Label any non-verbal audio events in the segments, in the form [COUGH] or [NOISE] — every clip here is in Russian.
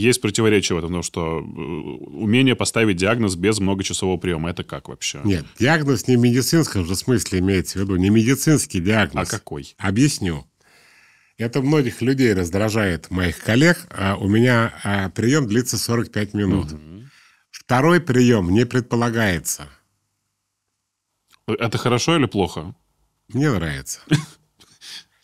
есть противоречие в этом, потому что э, умение поставить диагноз без многочасового приема, это как вообще? Нет, диагноз не в медицинском же смысле имеется в виду, не медицинский диагноз. А какой? Объясню. Это многих людей раздражает, моих коллег. А у меня а, прием длится 45 минут. Угу. Второй прием не предполагается. Э, это хорошо или плохо? Мне нравится. [LAUGHS]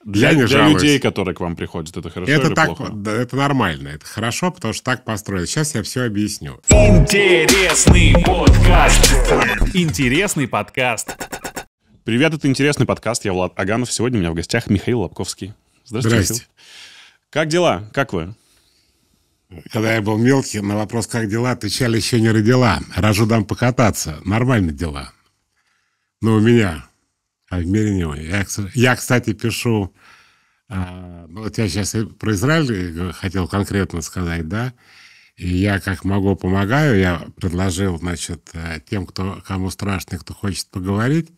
Для, для, для людей, которые к вам приходят, это хорошо это или так, плохо? Да, это нормально, это хорошо, потому что так построено. Сейчас я все объясню. Интересный подкаст. Интересный подкаст. Привет, это интересный подкаст. Я Влад Аганов. Сегодня у меня в гостях Михаил Лобковский. Здравствуйте. Здрасте. Как дела? Как вы? Когда я был мелкий, на вопрос «как дела?» отвечали «еще не родила». Рожу дам покататься. Нормально дела. Но у меня а в мире не очень. Я, кстати, пишу... А, ну, вот я сейчас про Израиль э, хотел конкретно сказать, да? И я как могу помогаю, я предложил, значит, э, тем, кто, кому страшно, кто хочет поговорить,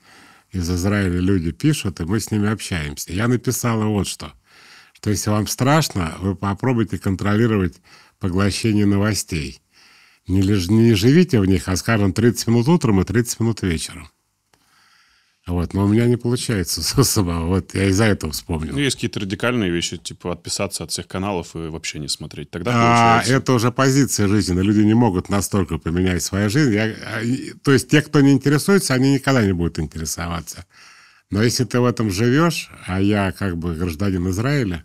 из Израиля люди пишут, и мы с ними общаемся. Я написал вот что, что если вам страшно, вы попробуйте контролировать поглощение новостей. Не, не живите в них, а, скажем, 30 минут утром и 30 минут вечером. Вот, но у меня не получается [LAUGHS] самого. Вот я из-за этого вспомнил. Ну, есть какие-то радикальные вещи, типа отписаться от всех каналов и вообще не смотреть. Тогда а, это уже позиция жизни. Люди не могут настолько поменять свою жизнь. Я, а, то есть те, кто не интересуется, они никогда не будут интересоваться. Но если ты в этом живешь, а я как бы гражданин Израиля,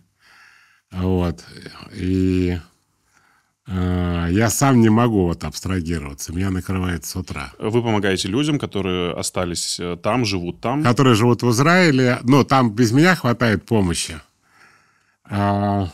вот, и а, я сам не могу вот абстрагироваться, меня накрывает с утра. Вы помогаете людям, которые остались э, там, живут там? Которые живут в Израиле, ну, там без меня хватает помощи. А...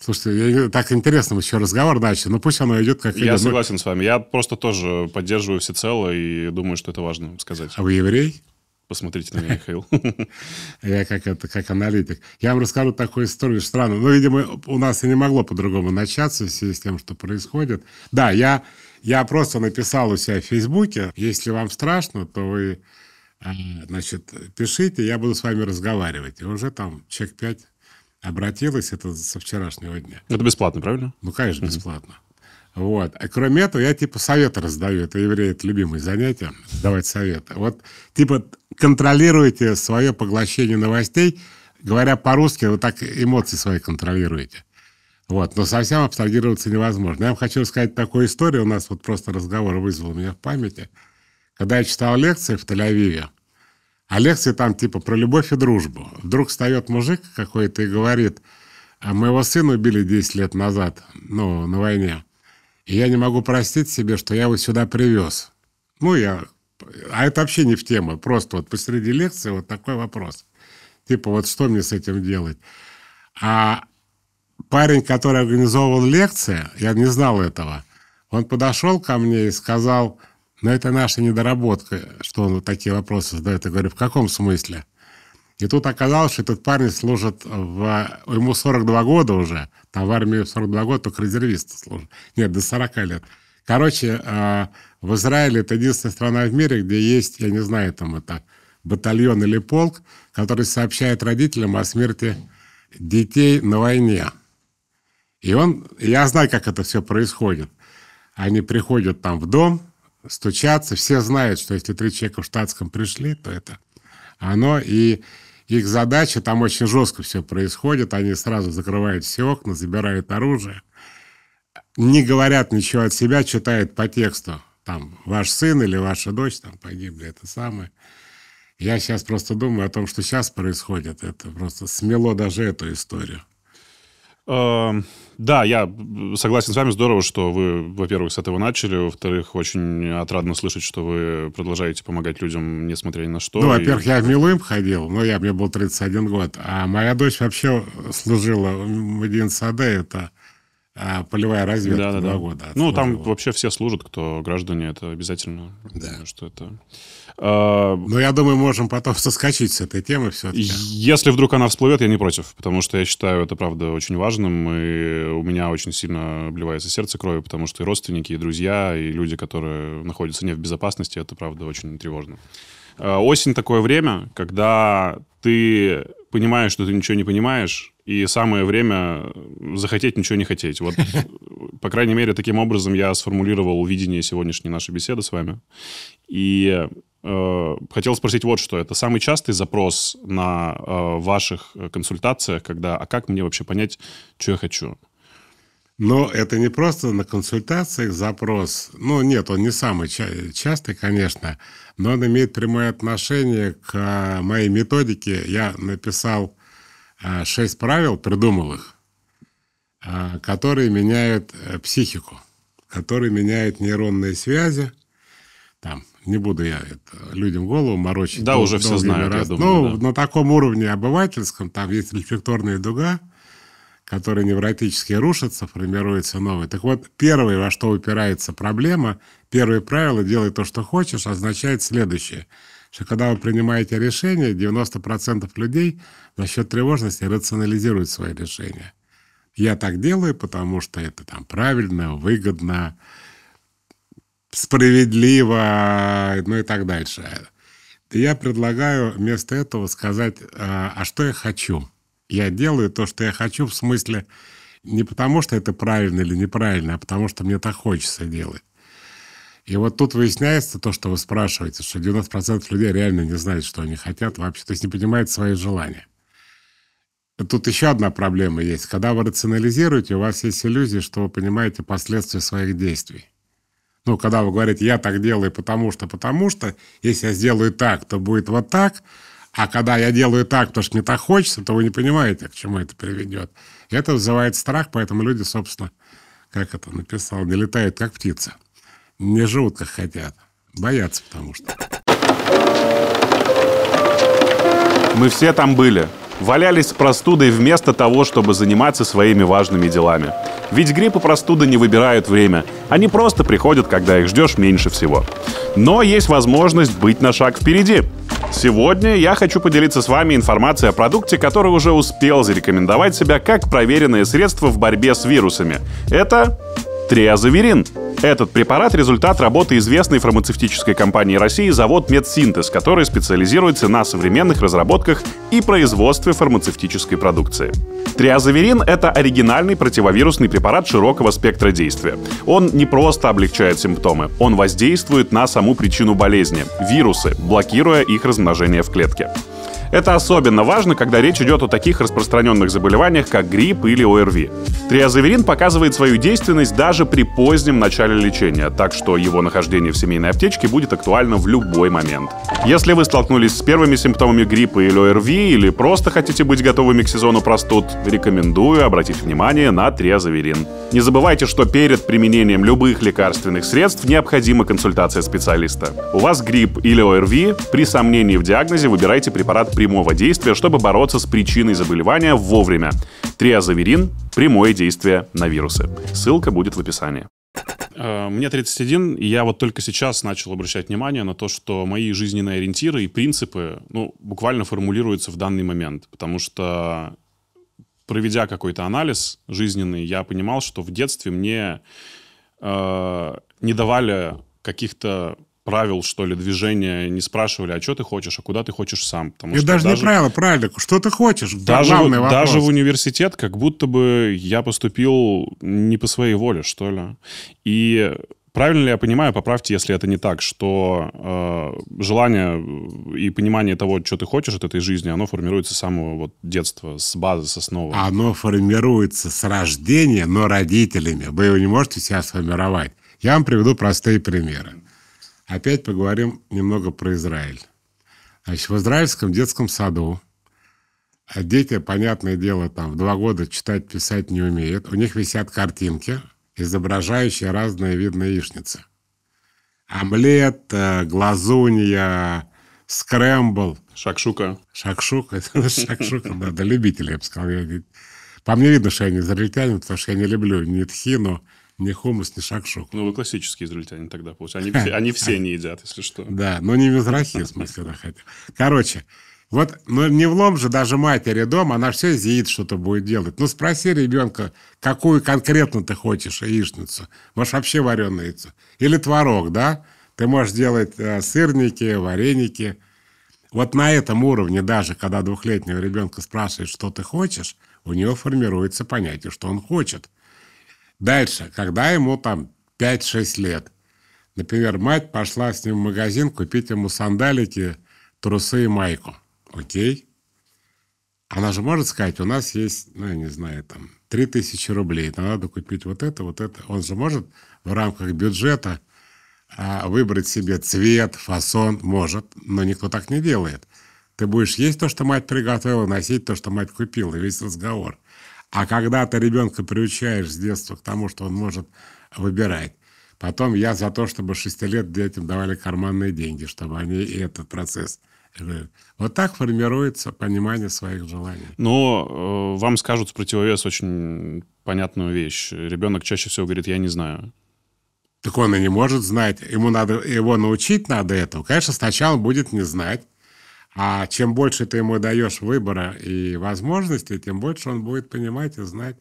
Слушайте, я, так интересно, еще разговор начали, но пусть оно идет как... Я ну, согласен с вами, я просто тоже поддерживаю всецело и думаю, что это важно сказать. А вы еврей? Посмотрите на меня, Михаил. [LAUGHS] Я как, это, как аналитик. Я вам расскажу такую историю странную. Ну, видимо, у нас и не могло по-другому начаться в связи с тем, что происходит. Да, я, я просто написал у себя в Фейсбуке, если вам страшно, то вы, э, значит, пишите, я буду с вами разговаривать. И уже там человек пять обратилась, это со вчерашнего дня. Это бесплатно, правильно? Ну, конечно, бесплатно. Вот. А кроме этого, я типа советы раздаю. Это евреи, это любимое занятие, давать советы. Вот типа контролируйте свое поглощение новостей, говоря по-русски, вот так эмоции свои контролируете. Вот, но совсем абстрагироваться невозможно. Я вам хочу рассказать такую историю. У нас вот просто разговор вызвал меня в памяти. Когда я читал лекции в Тель-Авиве, а лекции там типа про любовь и дружбу. Вдруг встает мужик какой-то и говорит, а моего сына убили 10 лет назад, ну, на войне. И я не могу простить себе, что я его сюда привез. Ну, я... А это вообще не в тему. Просто вот посреди лекции вот такой вопрос. Типа, вот что мне с этим делать? А парень, который организовывал лекции, я не знал этого, он подошел ко мне и сказал, ну, это наша недоработка, что он вот такие вопросы задает. Я говорю, в каком смысле? – и тут оказалось, что этот парень служит в... Ему 42 года уже. Там в армии 42 года только резервист служит. Нет, до 40 лет. Короче, э, в Израиле это единственная страна в мире, где есть, я не знаю, там это батальон или полк, который сообщает родителям о смерти детей на войне. И он, я знаю, как это все происходит. Они приходят там в дом, стучатся, все знают, что если три человека в штатском пришли, то это оно. И их задача, там очень жестко все происходит, они сразу закрывают все окна, забирают оружие, не говорят ничего от себя, читают по тексту, там, ваш сын или ваша дочь там погибли, это самое. Я сейчас просто думаю о том, что сейчас происходит, это просто смело даже эту историю. Эм, да, я согласен с вами. Здорово, что вы, во-первых, с этого начали. Во-вторых, очень отрадно слышать, что вы продолжаете помогать людям, несмотря ни на что. Ну, во-первых, и... я милым ходил, но ну, я, мне был 31 год. А моя дочь вообще служила в Мединсаде, это а полевая разведка да, да, два да. года. Отслужила. Ну, там вообще все служат, кто граждане, это обязательно. Да. Что это... А, Но ну, я думаю, можем потом соскочить с этой темы все-таки. Если вдруг она всплывет, я не против, потому что я считаю это, правда, очень важным, и у меня очень сильно обливается сердце кровью, потому что и родственники, и друзья, и люди, которые находятся не в безопасности, это, правда, очень тревожно. А, осень такое время, когда ты понимаешь, что ты ничего не понимаешь, и самое время захотеть ничего не хотеть. Вот, [LAUGHS] по крайней мере, таким образом я сформулировал видение сегодняшней нашей беседы с вами. И Э, хотел спросить вот что. Это самый частый запрос на э, ваших консультациях, когда «а как мне вообще понять, что я хочу?» Но это не просто на консультациях запрос. Ну, нет, он не самый ча- частый, конечно, но он имеет прямое отношение к моей методике. Я написал э, шесть правил, придумал их, которые меняют психику, которые меняют нейронные связи, там, не буду я это людям голову морочить. Да, дол- уже все знаю, я думаю. Ну, да. на таком уровне обывательском, там есть рефлекторная дуга, которая невротически рушится, формируется новый. Так вот, первое, во что упирается проблема, первое правило «делай то, что хочешь» означает следующее, что когда вы принимаете решение, 90% людей насчет тревожности рационализируют свои решения. Я так делаю, потому что это там правильно, выгодно, справедливо, ну и так дальше. Я предлагаю вместо этого сказать, а, а что я хочу. Я делаю то, что я хочу, в смысле не потому, что это правильно или неправильно, а потому, что мне так хочется делать. И вот тут выясняется то, что вы спрашиваете, что 90% людей реально не знают, что они хотят вообще, то есть не понимают свои желания. Тут еще одна проблема есть. Когда вы рационализируете, у вас есть иллюзия, что вы понимаете последствия своих действий. Ну, когда вы говорите, я так делаю, потому что, потому что, если я сделаю так, то будет вот так, а когда я делаю так, потому что мне так хочется, то вы не понимаете, к чему это приведет. это вызывает страх, поэтому люди, собственно, как это написал, не летают, как птица. Не живут, как хотят. Боятся, потому что. Мы все там были. Валялись с простудой вместо того, чтобы заниматься своими важными делами. Ведь грипп и простуда не выбирают время. Они просто приходят, когда их ждешь меньше всего. Но есть возможность быть на шаг впереди. Сегодня я хочу поделиться с вами информацией о продукте, который уже успел зарекомендовать себя как проверенное средство в борьбе с вирусами. Это Триазоверин. Этот препарат – результат работы известной фармацевтической компании России завод «Медсинтез», который специализируется на современных разработках и производстве фармацевтической продукции. Триазоверин – это оригинальный противовирусный препарат широкого спектра действия. Он не просто облегчает симптомы, он воздействует на саму причину болезни – вирусы, блокируя их размножение в клетке. Это особенно важно, когда речь идет о таких распространенных заболеваниях, как грипп или ОРВИ. Триазоверин показывает свою действенность даже при позднем начале лечения, так что его нахождение в семейной аптечке будет актуально в любой момент. Если вы столкнулись с первыми симптомами гриппа или ОРВИ, или просто хотите быть готовыми к сезону простуд, рекомендую обратить внимание на триазоверин. Не забывайте, что перед применением любых лекарственных средств необходима консультация специалиста. У вас грипп или ОРВИ, при сомнении в диагнозе выбирайте препарат прямого действия, чтобы бороться с причиной заболевания вовремя. Триазоверин – прямое действие на вирусы. Ссылка будет в описании. Э, мне 31, и я вот только сейчас начал обращать внимание на то, что мои жизненные ориентиры и принципы, ну, буквально формулируются в данный момент, потому что проведя какой-то анализ жизненный, я понимал, что в детстве мне э, не давали каких-то правил, что ли, движения не спрашивали, а что ты хочешь, а куда ты хочешь сам. Потому и что даже, не правило, правильно, что ты хочешь, даже, главный вопрос. Даже в университет как будто бы я поступил не по своей воле, что ли. И Правильно ли я понимаю, поправьте, если это не так, что э, желание э, и понимание того, что ты хочешь от этой жизни, оно формируется с самого вот, детства, с базы, с основы? Оно формируется с рождения, но родителями. Вы его не можете себя сформировать. Я вам приведу простые примеры. Опять поговорим немного про Израиль. Значит, в израильском детском саду а дети, понятное дело, там в два года читать, писать не умеют. У них висят картинки, изображающие разные виды яичницы. Омлет, э, глазунья, скрэмбл. Шакшука. Шакшука. [LAUGHS] Шакшука, да, да, любители, я бы сказал. По мне видно, что я не израильтянин, потому что я не люблю ни тхину, ни хумус, ни шакшук. Ну, вы классические израильтяне тогда, получается. Они, все, они все [LAUGHS] не едят, если что. Да, но не мизрахи, в смысле, да, хотя. Короче, вот ну, не в лом же даже матери дома, она все зеит, что-то будет делать. Ну, спроси ребенка, какую конкретно ты хочешь яичницу. Может, вообще вареное яйцо. Или творог, да? Ты можешь делать э, сырники, вареники. Вот на этом уровне даже, когда двухлетнего ребенка спрашивает, что ты хочешь, у него формируется понятие, что он хочет. Дальше, когда ему там 5-6 лет, например, мать пошла с ним в магазин купить ему сандалики, трусы и майку. Окей? Она же может сказать, у нас есть, ну, я не знаю, там, 3000 рублей, нам надо купить вот это, вот это. Он же может в рамках бюджета а, выбрать себе цвет, фасон, может, но никто так не делает. Ты будешь есть то, что мать приготовила, носить то, что мать купила, весь разговор. А когда ты ребенка приучаешь с детства к тому, что он может выбирать, потом я за то, чтобы шести лет детям давали карманные деньги, чтобы они и этот процесс вот так формируется понимание своих желаний. Но э, вам скажут в противовес очень понятную вещь. Ребенок чаще всего говорит, я не знаю. Так он и не может знать. Ему надо, его научить надо этому. Конечно, сначала будет не знать, а чем больше ты ему даешь выбора и возможностей, тем больше он будет понимать и знать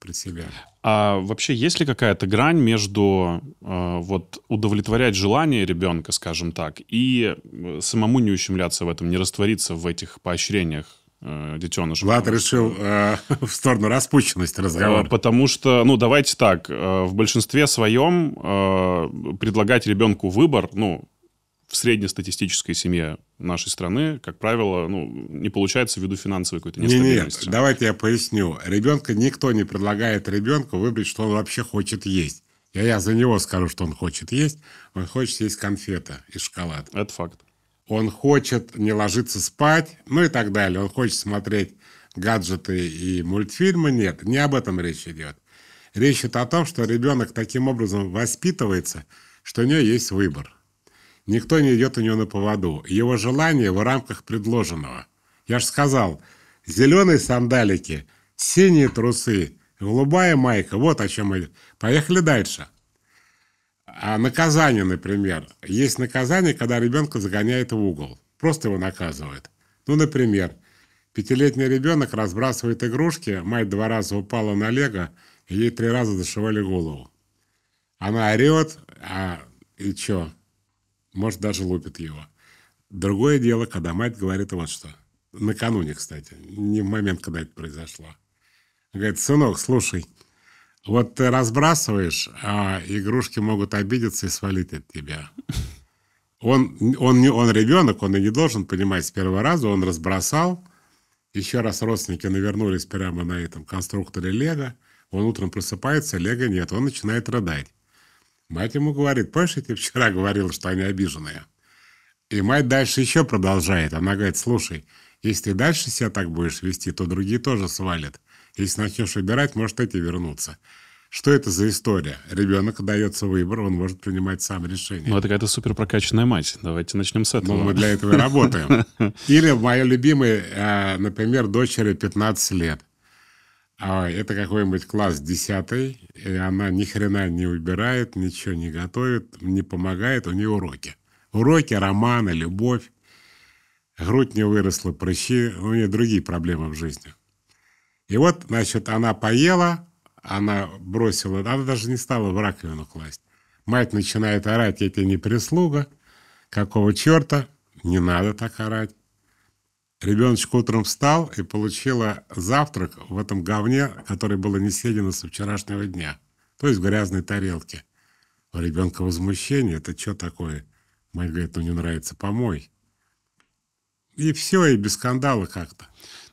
про себя. А вообще есть ли какая-то грань между э, вот удовлетворять желание ребенка, скажем так, и э, самому не ущемляться в этом, не раствориться в этих поощрениях? э, детеныша. Влад решил э, [LAUGHS] в сторону распущенности разговора. Э, потому что, ну, давайте так, э, в большинстве своем э, предлагать ребенку выбор, ну, в среднестатистической семье нашей страны, как правило, ну, не получается ввиду финансовой какой-то нестабильности. Нет, давайте я поясню. Ребенка никто не предлагает ребенку выбрать, что он вообще хочет есть. Я, я за него скажу, что он хочет есть. Он хочет есть конфета и шоколад. Это факт. Он хочет не ложиться спать, ну и так далее. Он хочет смотреть гаджеты и мультфильмы. Нет, не об этом речь идет. Речь идет о том, что ребенок таким образом воспитывается, что у него есть выбор. Никто не идет у него на поводу. Его желание в рамках предложенного. Я же сказал, зеленые сандалики, синие трусы, голубая майка. Вот о чем мы... Поехали дальше. А наказание, например. Есть наказание, когда ребенка загоняет в угол. Просто его наказывают. Ну, например, пятилетний ребенок разбрасывает игрушки, мать два раза упала на лего, ей три раза зашивали голову. Она орет, а и чё? может, даже лупит его. Другое дело, когда мать говорит вот что. Накануне, кстати, не в момент, когда это произошло. Говорит, сынок, слушай, вот ты разбрасываешь, а игрушки могут обидеться и свалить от тебя. Он, он, не, он ребенок, он и не должен понимать с первого раза, он разбросал. Еще раз родственники навернулись прямо на этом конструкторе Лего. Он утром просыпается, Лего нет, он начинает рыдать. Мать ему говорит, помнишь, я тебе вчера [LAUGHS] говорил, что они обиженные? И мать дальше еще продолжает. Она говорит, слушай, если ты дальше себя так будешь вести, то другие тоже свалят. Если начнешь выбирать, может эти вернутся. Что это за история? Ребенок дается выбор, он может принимать сам решение. Ну, это какая-то супер прокачанная мать. Давайте начнем с этого. Ну, мы для этого и работаем. [LAUGHS] Или моя любимая, э, например, дочери 15 лет. А это какой-нибудь класс десятый, и она ни хрена не убирает, ничего не готовит, не помогает, у нее уроки. Уроки, романы, любовь. Грудь не выросла, прыщи, у нее другие проблемы в жизни. И вот, значит, она поела, она бросила, она даже не стала в раковину класть. Мать начинает орать, я тебе не прислуга, какого черта, не надо так орать. Ребеночек утром встал и получила завтрак в этом говне, которое было не съедено со вчерашнего дня, то есть в грязной тарелке. У ребенка возмущение, это что такое? Мать говорит, ну не нравится, помой. И все, и без скандала как-то.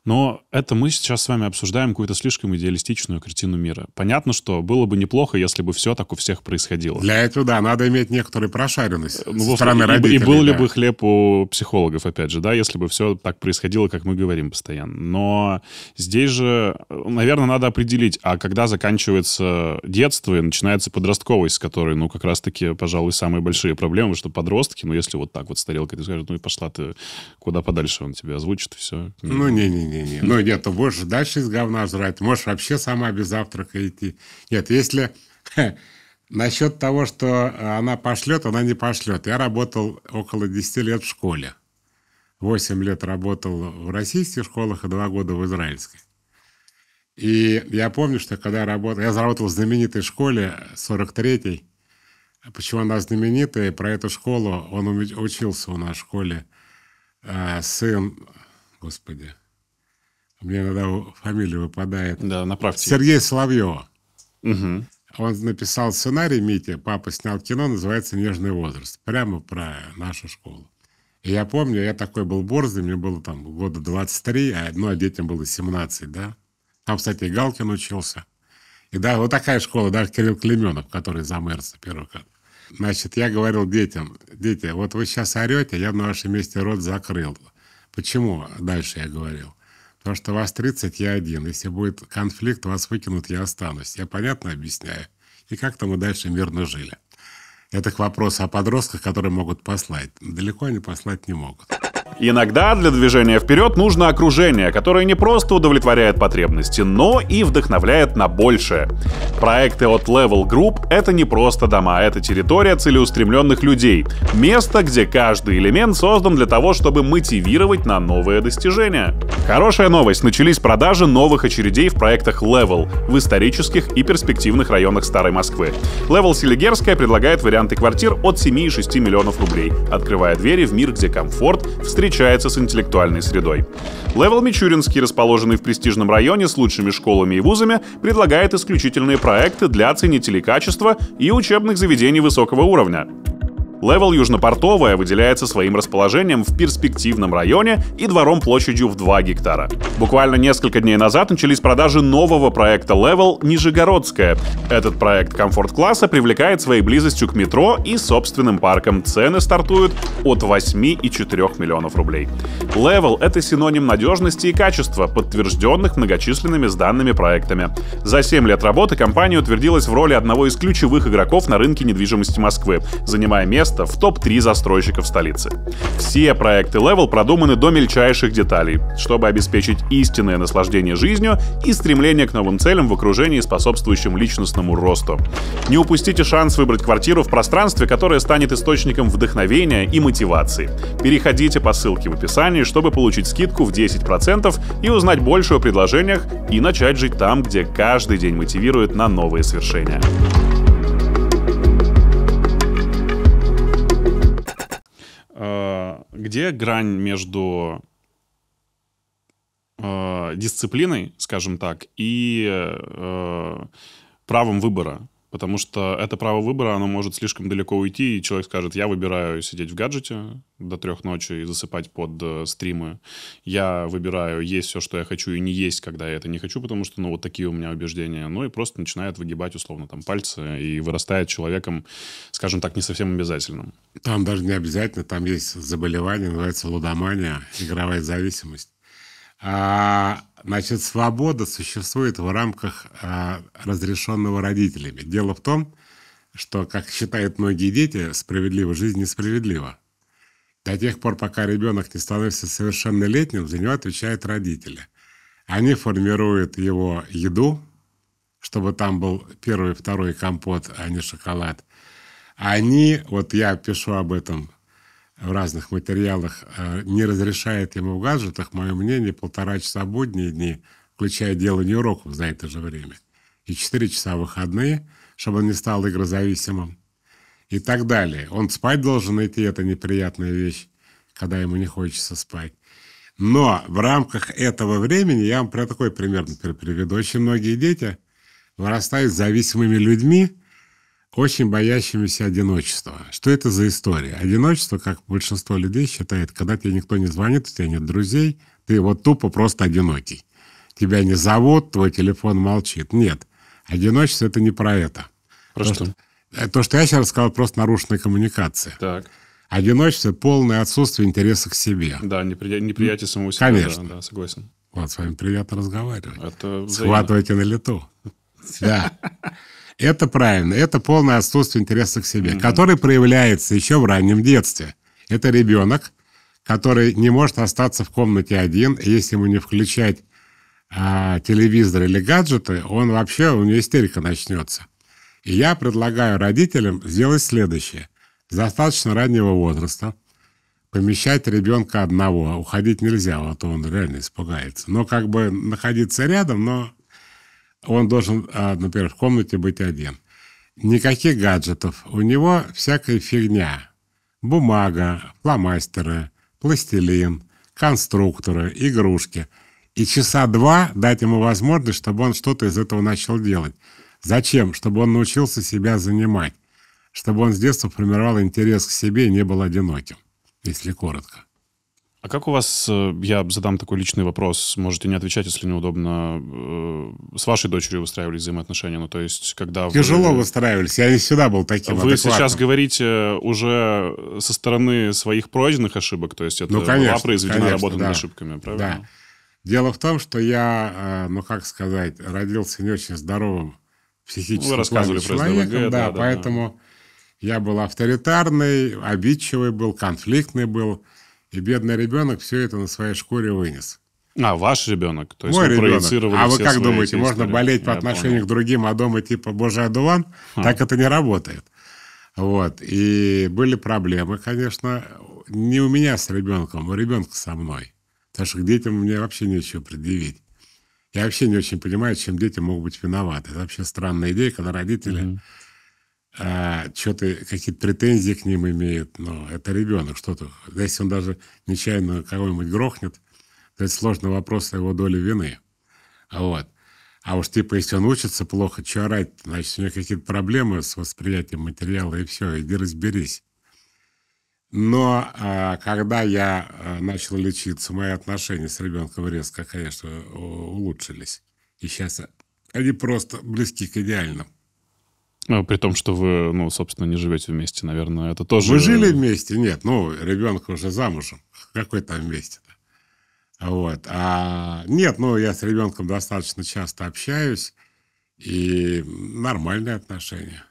Но это мы сейчас с вами обсуждаем какую-то слишком идеалистичную картину мира. Понятно, что было бы неплохо, если бы все так у всех происходило. Для этого, да, надо иметь некоторую прошаренность ну, со стороны и, родителей. И был да. ли бы хлеб у психологов, опять же, да, если бы все так происходило, как мы говорим постоянно. Но здесь же, наверное, надо определить, а когда заканчивается детство и начинается подростковость, с которой, ну, как раз-таки, пожалуй, самые большие проблемы, что подростки, ну, если вот так вот с тарелкой, ты скажешь, ну и пошла ты куда подальше, он тебе озвучит, и все. Ну, не-не-не мнение. Ну, нет, ты можешь дальше из говна жрать, можешь вообще сама без завтрака идти. Нет, если [LAUGHS] насчет того, что она пошлет, она не пошлет. Я работал около 10 лет в школе. 8 лет работал в российских школах и 2 года в израильской. И я помню, что когда я работал... Я заработал в знаменитой школе 43-й. Почему она знаменитая? Про эту школу он учился у нас в школе. Э, сын, господи, мне иногда фамилия выпадает. Да, направьте. Сергей Соловьева. Угу. Он написал сценарий Митя, папа снял кино, называется «Нежный возраст». Прямо про нашу школу. И я помню, я такой был борзый, мне было там года 23, а, ну, а детям было 17, да. Там, кстати, и Галкин учился. И да, вот такая школа, да, Кирилл Клеменов, который за первый Саперука. Значит, я говорил детям, дети, вот вы сейчас орете, я на вашем месте рот закрыл. Почему? Дальше я говорил. Потому что вас 30, я один. Если будет конфликт, вас выкинут, я останусь. Я понятно объясняю? И как-то мы дальше мирно жили. Это к вопросу о подростках, которые могут послать. Далеко они послать не могут. Иногда для движения вперед нужно окружение, которое не просто удовлетворяет потребности, но и вдохновляет на большее. Проекты от Level Group — это не просто дома, это территория целеустремленных людей. Место, где каждый элемент создан для того, чтобы мотивировать на новые достижения. Хорошая новость. Начались продажи новых очередей в проектах Level в исторических и перспективных районах Старой Москвы. Level Селигерская предлагает варианты квартир от 7,6 миллионов рублей, открывая двери в мир, где комфорт, встреча встречается с интеллектуальной средой. Левел Мичуринский, расположенный в престижном районе с лучшими школами и вузами, предлагает исключительные проекты для ценителей качества и учебных заведений высокого уровня. Левел Южнопортовая выделяется своим расположением в перспективном районе и двором площадью в 2 гектара. Буквально несколько дней назад начались продажи нового проекта Левел Нижегородская. Этот проект комфорт-класса привлекает своей близостью к метро и собственным парком. Цены стартуют от 8,4 миллионов рублей. Левел – это синоним надежности и качества, подтвержденных многочисленными сданными проектами. За 7 лет работы компания утвердилась в роли одного из ключевых игроков на рынке недвижимости Москвы, занимая место место в топ-3 застройщиков столицы. Все проекты Level продуманы до мельчайших деталей, чтобы обеспечить истинное наслаждение жизнью и стремление к новым целям в окружении, способствующем личностному росту. Не упустите шанс выбрать квартиру в пространстве, которое станет источником вдохновения и мотивации. Переходите по ссылке в описании, чтобы получить скидку в 10% и узнать больше о предложениях и начать жить там, где каждый день мотивирует на новые свершения. Э, где грань между э, дисциплиной, скажем так, и э, правом выбора. Потому что это право выбора, оно может слишком далеко уйти, и человек скажет, я выбираю сидеть в гаджете до трех ночи и засыпать под э, стримы. Я выбираю есть все, что я хочу, и не есть, когда я это не хочу, потому что, ну, вот такие у меня убеждения. Ну, и просто начинает выгибать, условно, там, пальцы и вырастает человеком, скажем так, не совсем обязательным. Там даже не обязательно, там есть заболевание, называется лудомания, игровая зависимость. А Значит, свобода существует в рамках а, разрешенного родителями. Дело в том, что, как считают многие дети, справедливо, жизнь несправедлива. До тех пор, пока ребенок не становится совершеннолетним, за него отвечают родители. Они формируют его еду, чтобы там был первый, второй компот, а не шоколад. Они, вот я пишу об этом в разных материалах э, не разрешает ему в гаджетах, мое мнение, полтора часа будние дни, включая делание уроков за это же время, и четыре часа выходные, чтобы он не стал игрозависимым, и так далее. Он спать должен идти, это неприятная вещь, когда ему не хочется спать. Но в рамках этого времени, я вам про такой пример например, приведу, очень многие дети вырастают зависимыми людьми, очень боящимися одиночества. Что это за история? Одиночество, как большинство людей считает, когда тебе никто не звонит, у тебя нет друзей, ты вот тупо просто одинокий. Тебя не зовут, твой телефон молчит. Нет, одиночество – это не про это. Про то, что? что? Э, то, что я сейчас рассказал, просто нарушенная коммуникация. Так. Одиночество – полное отсутствие интереса к себе. Да, непри... неприятие самого себя. Конечно. Да, да, согласен. Вот, с вами приятно разговаривать. Это взаимно. Схватывайте на лету. Да. [LAUGHS] Это правильно. Это полное отсутствие интереса к себе, mm-hmm. который проявляется еще в раннем детстве. Это ребенок, который не может остаться в комнате один, если ему не включать а, телевизор или гаджеты, он вообще, у него истерика начнется. И я предлагаю родителям сделать следующее. С достаточно раннего возраста помещать ребенка одного. Уходить нельзя, а то он реально испугается. Но как бы находиться рядом, но он должен, а, например, в комнате быть один. Никаких гаджетов. У него всякая фигня. Бумага, фломастеры, пластилин, конструкторы, игрушки. И часа два дать ему возможность, чтобы он что-то из этого начал делать. Зачем? Чтобы он научился себя занимать. Чтобы он с детства формировал интерес к себе и не был одиноким, если коротко. А как у вас, э, я задам такой личный вопрос, можете не отвечать, если неудобно, э, с вашей дочерью выстраивались взаимоотношения? Ну, то есть, когда Тяжело вы... выстраивались, я не всегда был таким Вы адекватным. сейчас говорите уже со стороны своих пройденных ошибок, то есть это ну, конечно, была произведена конечно, работа да. над ошибками, правильно? Да. Дело в том, что я, э, ну, как сказать, родился не очень здоровым психически ну, рассказывали про человеком, про СДВГ, да, да, поэтому да. я был авторитарный, обидчивый был, конфликтный был, и бедный ребенок все это на своей шкуре вынес. А, ваш ребенок? То есть Мой ребенок. А вы как думаете, можно истории? болеть по отношению понял. к другим, а дома типа «Боже, одуван»? А. Так это не работает. Вот. И были проблемы, конечно, не у меня с ребенком, у ребенка со мной. Потому что к детям мне вообще нечего предъявить. Я вообще не очень понимаю, чем дети могут быть виноваты. Это вообще странная идея, когда родители... Mm-hmm а что то какие-то претензии к ним имеют, но ну, это ребенок, что то Если он даже нечаянно кого-нибудь грохнет, то это сложный вопрос о его доле вины. Вот. А уж типа, если он учится плохо, что орать, значит, у него какие-то проблемы с восприятием материала, и все, иди разберись. Но а, когда я а, начал лечиться, мои отношения с ребенком резко, конечно, улучшились. И сейчас они просто близки к идеальному. Ну, при том, что вы, ну, собственно, не живете вместе, наверное, это тоже... Мы жили вместе, нет, ну, ребенка уже замужем. [LAUGHS] Какой там вместе? -то? Вот. А, нет, ну, я с ребенком достаточно часто общаюсь, и нормальные отношения.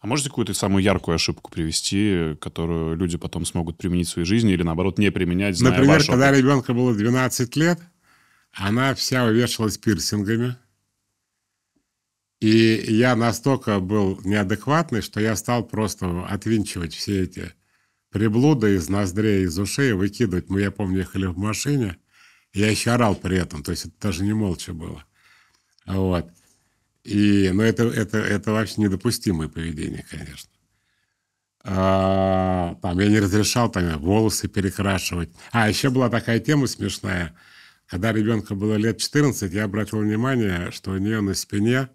А можете какую-то самую яркую ошибку привести, которую люди потом смогут применить в своей жизни или, наоборот, не применять, зная Например, когда ребенка было 12 лет, она вся увешалась пирсингами – и я настолько был неадекватный, что я стал просто отвинчивать все эти приблуды из ноздрей, из ушей, выкидывать. Мы, я помню, ехали в машине, я еще орал при этом, то есть это даже не молча было. Вот. И, ну, это, это, это вообще недопустимое поведение, конечно. А, там я не разрешал там, волосы перекрашивать. А, еще была такая тема смешная. Когда ребенка было лет 14, я обратил внимание, что у нее на спине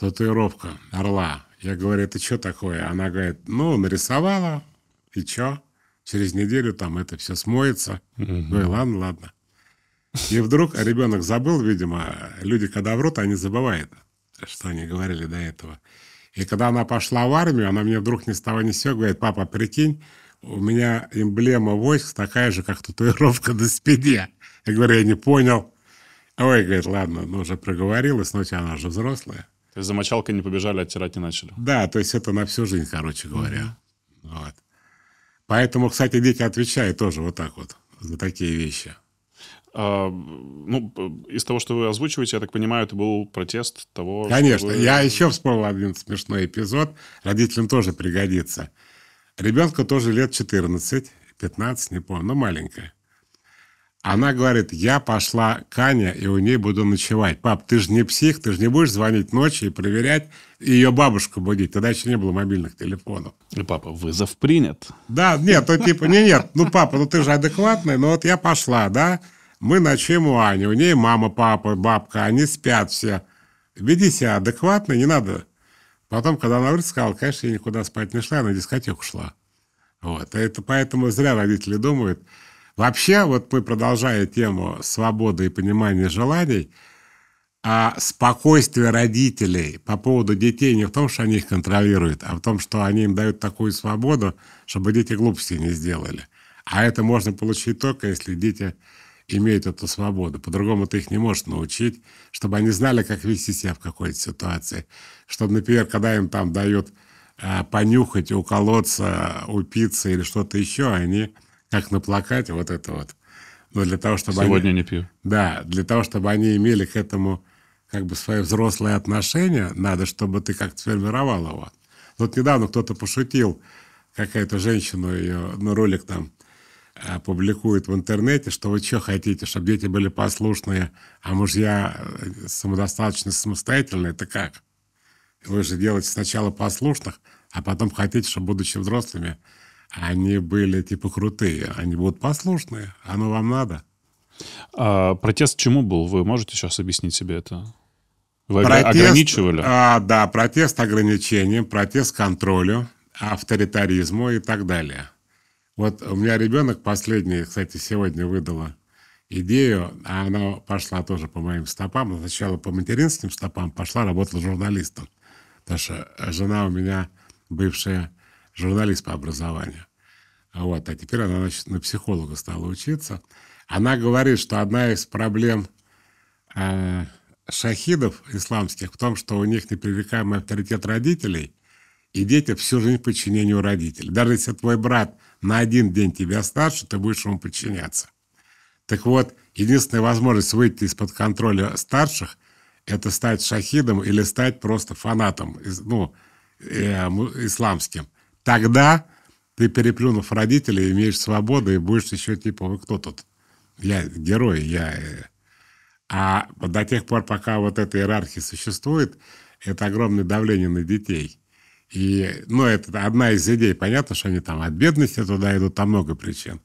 Татуировка орла. Я говорю, это что такое? Она говорит, ну, нарисовала, и чё? Через неделю там это все смоется. Угу. Ну ладно, ладно. И вдруг ребенок забыл, видимо, люди, когда врут, они забывают, что они говорили до этого. И когда она пошла в армию, она мне вдруг ни с того ни с сего говорит, папа, прикинь, у меня эмблема войск такая же, как татуировка на спине. Я говорю, я не понял. Ой, говорит, ладно, ну уже проговорилась, ночью она уже взрослая. То есть за мочалкой не побежали, а оттирать не начали. Да, то есть это на всю жизнь, короче говоря. Mm-hmm. Вот. Поэтому, кстати, дети отвечают тоже вот так вот за такие вещи. А, ну, из того, что вы озвучиваете, я так понимаю, это был протест того... Конечно. Вы... Я еще вспомнил один смешной эпизод. Родителям тоже пригодится. Ребенка тоже лет 14, 15, не помню, но маленькая. Она говорит, я пошла к Ане, и у ней буду ночевать. Пап, ты же не псих, ты же не будешь звонить ночью и проверять, и ее бабушку будить. Тогда еще не было мобильных телефонов. И папа, вызов принят. Да, нет, ну типа, не, нет, ну папа, ну ты же адекватный, но вот я пошла, да, мы ночуем у Ани, у нее мама, папа, бабка, они спят все. Веди себя адекватно, не надо. Потом, когда она выросла, сказала, конечно, я никуда спать не шла, я на дискотеку шла. Вот, это поэтому зря родители думают, Вообще, вот мы продолжая тему свободы и понимания желаний, а спокойствие родителей по поводу детей не в том, что они их контролируют, а в том, что они им дают такую свободу, чтобы дети глупости не сделали. А это можно получить только, если дети имеют эту свободу. По-другому ты их не можешь научить, чтобы они знали, как вести себя в какой-то ситуации. Чтобы, например, когда им там дают э, понюхать, уколоться, упиться или что-то еще, они как на плакате вот это вот. Но для того, чтобы Сегодня они, не пью. Да, для того, чтобы они имели к этому как бы свое взрослое отношение, надо, чтобы ты как-то сформировал его. Вот недавно кто-то пошутил, какая-то женщина ее, на ролик там э, публикует в интернете, что вы что хотите, чтобы дети были послушные, а мужья э, самодостаточно самостоятельные, это как? Вы же делаете сначала послушных, а потом хотите, чтобы, будучи взрослыми, они были типа крутые, они будут послушные, оно вам надо. А протест чему был? Вы можете сейчас объяснить себе это? Вы протест, ограничивали? А, да, протест ограничениям, протест контролю, авторитаризму и так далее. Вот у меня ребенок последний, кстати, сегодня выдала идею, а она пошла тоже по моим стопам. Сначала по материнским стопам пошла, работала журналистом. Потому что жена у меня бывшая журналист по образованию. Вот, а теперь она, значит, на психолога стала учиться. Она говорит, что одна из проблем э, шахидов исламских в том, что у них непререкаемый авторитет родителей, и дети всю жизнь подчинению родителей. Даже если твой брат на один день тебя старше, ты будешь ему подчиняться. Так вот, единственная возможность выйти из-под контроля старших – это стать шахидом или стать просто фанатом, ну, э, исламским – Тогда ты, переплюнув родителей, имеешь свободу и будешь еще типа, вы кто тут? Я герой, я... Э». А до тех пор, пока вот эта иерархия существует, это огромное давление на детей. И, ну, это одна из идей. Понятно, что они там от бедности туда идут, там много причин.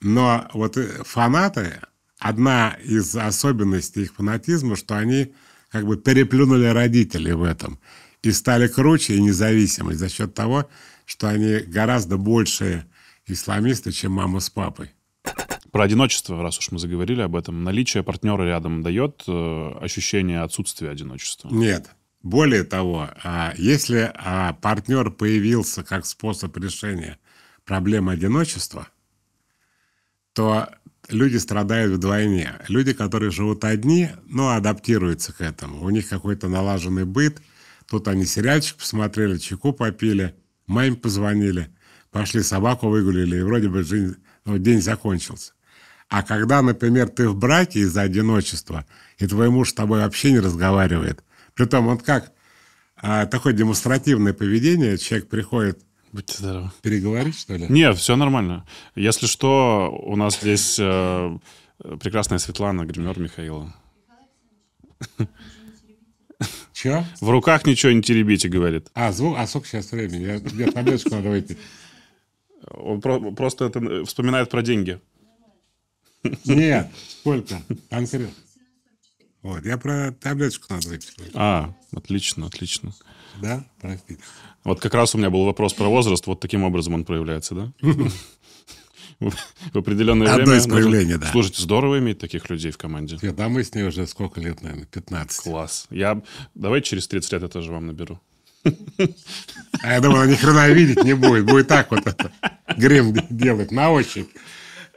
Но вот э, фанаты, одна из особенностей их фанатизма, что они как бы переплюнули родителей в этом и стали круче и независимы за счет того, что они гораздо больше исламисты, чем мама с папой. Про одиночество, раз уж мы заговорили об этом, наличие партнера рядом дает э, ощущение отсутствия одиночества? Нет. Более того, а, если а, партнер появился как способ решения проблемы одиночества, то люди страдают вдвойне. Люди, которые живут одни, но адаптируются к этому. У них какой-то налаженный быт. Тут они сериальчик посмотрели, чайку попили – Маме позвонили, пошли собаку выгулили, и вроде бы жизнь, ну, день закончился. А когда, например, ты в браке из-за одиночества, и твой муж с тобой вообще не разговаривает, притом он как а, такое демонстративное поведение, человек приходит Будьте здоровы. Переговорить, что ли? Нет, все нормально. Если что, у нас здесь э, прекрасная Светлана, гример Михаила. Че? В руках ничего не теребите, говорит. А, звук, а сколько сейчас времени? Я, я таблеточку надо выйти. Он про- просто это э, вспоминает про деньги. Нет, сколько? Конкретно. Вот, я про таблеточку надо выпить. А, отлично, отлично. Да, простите. Вот как раз у меня был вопрос про возраст, вот таким образом он проявляется, да? в определенное Одно время. Одно из да. Слушайте, здорово иметь таких людей в команде. Я да, мы с ней уже сколько лет, наверное, 15. Класс. Я... Давай через 30 лет я тоже вам наберу. А я думал, ни хрена видеть не будет. Будет так вот это. Грим делать на ощупь.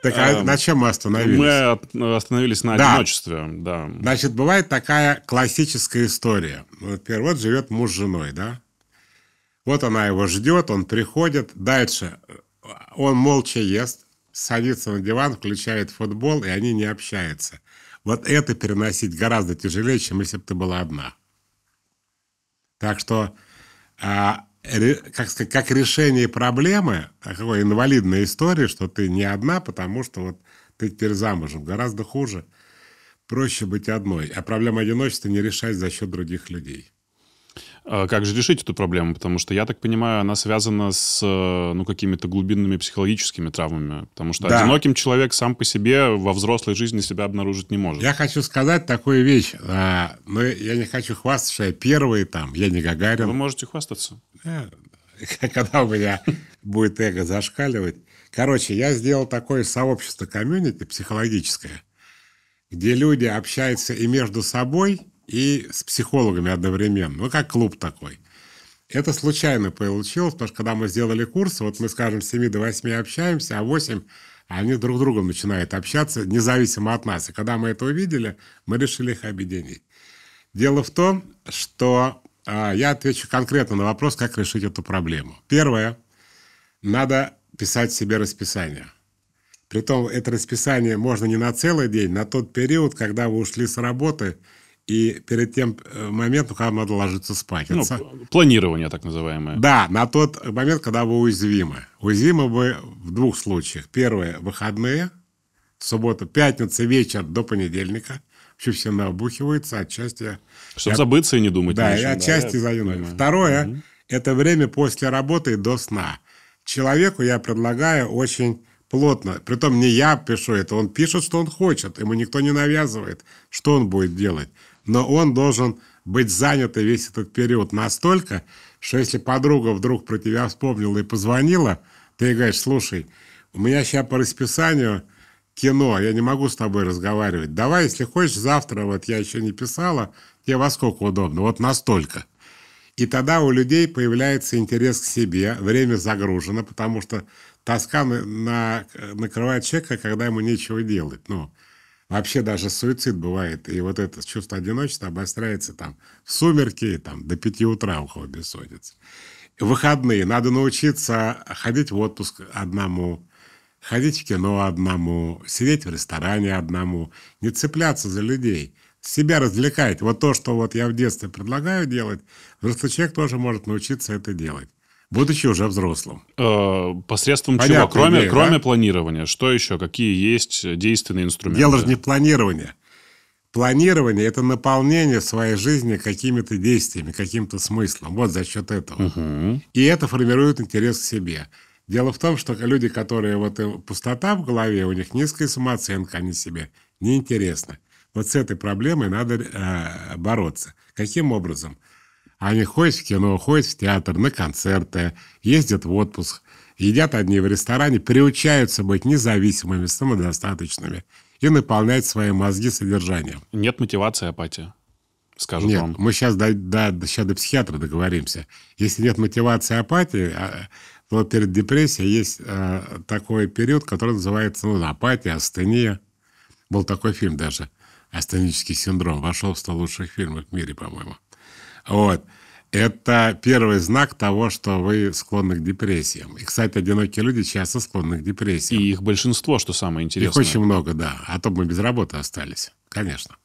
Так а эм, на чем мы остановились? Мы остановились на да. одиночестве, да. Значит, бывает такая классическая история. Например, вот живет муж с женой, да? Вот она его ждет, он приходит. Дальше э, он молча ест, садится на диван, включает футбол, и они не общаются. Вот это переносить гораздо тяжелее, чем если бы ты была одна. Так что, а, ре, как, как решение проблемы, такой инвалидной истории, что ты не одна, потому что вот ты теперь замужем, гораздо хуже. Проще быть одной, а проблема одиночества не решать за счет других людей. А как же решить эту проблему? Потому что, я так понимаю, она связана с э, ну, какими-то глубинными психологическими травмами. Потому что да. одиноким человек сам по себе во взрослой жизни себя обнаружить не может. Я хочу сказать такую вещь. А, но я не хочу хвастаться, что я первый там, я не Гагарин. Вы можете хвастаться. Да. [LAUGHS] Когда у меня будет эго зашкаливать. Короче, я сделал такое сообщество комьюнити психологическое, где люди общаются и между собой – и с психологами одновременно. Ну, как клуб такой. Это случайно получилось, потому что когда мы сделали курс, вот мы, скажем, с 7 до 8 общаемся, а 8 они друг с другом начинают общаться, независимо от нас. И когда мы это увидели, мы решили их объединить. Дело в том, что э, я отвечу конкретно на вопрос, как решить эту проблему. Первое, надо писать себе расписание. Притом это расписание можно не на целый день, на тот период, когда вы ушли с работы – и перед тем э, моментом, когда надо ложиться спать. Ну, Планирование так называемое. Да, на тот момент, когда вы уязвимы. Уязвимы вы в двух случаях. Первое – выходные, суббота, пятница, вечер до понедельника. Вообще все набухиваются отчасти. Чтобы я... забыться и не думать. Да, и отчасти да, завидую. Второе это время после работы и до сна. Человеку я предлагаю очень плотно. Притом не я пишу это, он пишет, что он хочет, ему никто не навязывает, что он будет делать но он должен быть занят весь этот период настолько, что если подруга вдруг про тебя вспомнила и позвонила, ты ей говоришь, слушай, у меня сейчас по расписанию кино, я не могу с тобой разговаривать. Давай, если хочешь, завтра, вот я еще не писала, тебе во сколько удобно, вот настолько. И тогда у людей появляется интерес к себе, время загружено, потому что тоска на, на, накрывает человека, когда ему нечего делать. Ну, Вообще даже суицид бывает, и вот это чувство одиночества обостряется там в сумерки, там до пяти утра у кого бессонница. Выходные. Надо научиться ходить в отпуск одному, ходить в кино одному, сидеть в ресторане одному, не цепляться за людей, себя развлекать. Вот то, что вот я в детстве предлагаю делать, взрослый человек тоже может научиться это делать будучи уже взрослым? Э, посредством Понятно, чего? Кроме, идея, кроме да? планирования. Что еще? Какие есть действенные инструменты? Дело же не планирование. Планирование – это наполнение своей жизни какими-то действиями, каким-то смыслом. Вот за счет этого. Угу. И это формирует интерес к себе. Дело в том, что люди, которые вот э, пустота в голове, у них низкая самооценка, они себе неинтересны. Вот с этой проблемой надо э, бороться. Каким образом? – они ходят в кино, ходят в театр, на концерты, ездят в отпуск, едят одни в ресторане, приучаются быть независимыми, самодостаточными и наполнять свои мозги содержанием. Нет мотивации, апатия. Скажу нет, вам. мы сейчас до, до, сейчас до психиатра договоримся. Если нет мотивации апатии, а, то перед депрессией есть э, такой период, который называется ну, апатия, астения. Был такой фильм даже. Астенический синдром. Вошел в 100 лучших фильмов в мире, по-моему. Вот. Это первый знак того, что вы склонны к депрессиям. И, кстати, одинокие люди часто склонны к депрессиям. И их большинство, что самое интересное. Их очень много, да. А то мы без работы остались, конечно.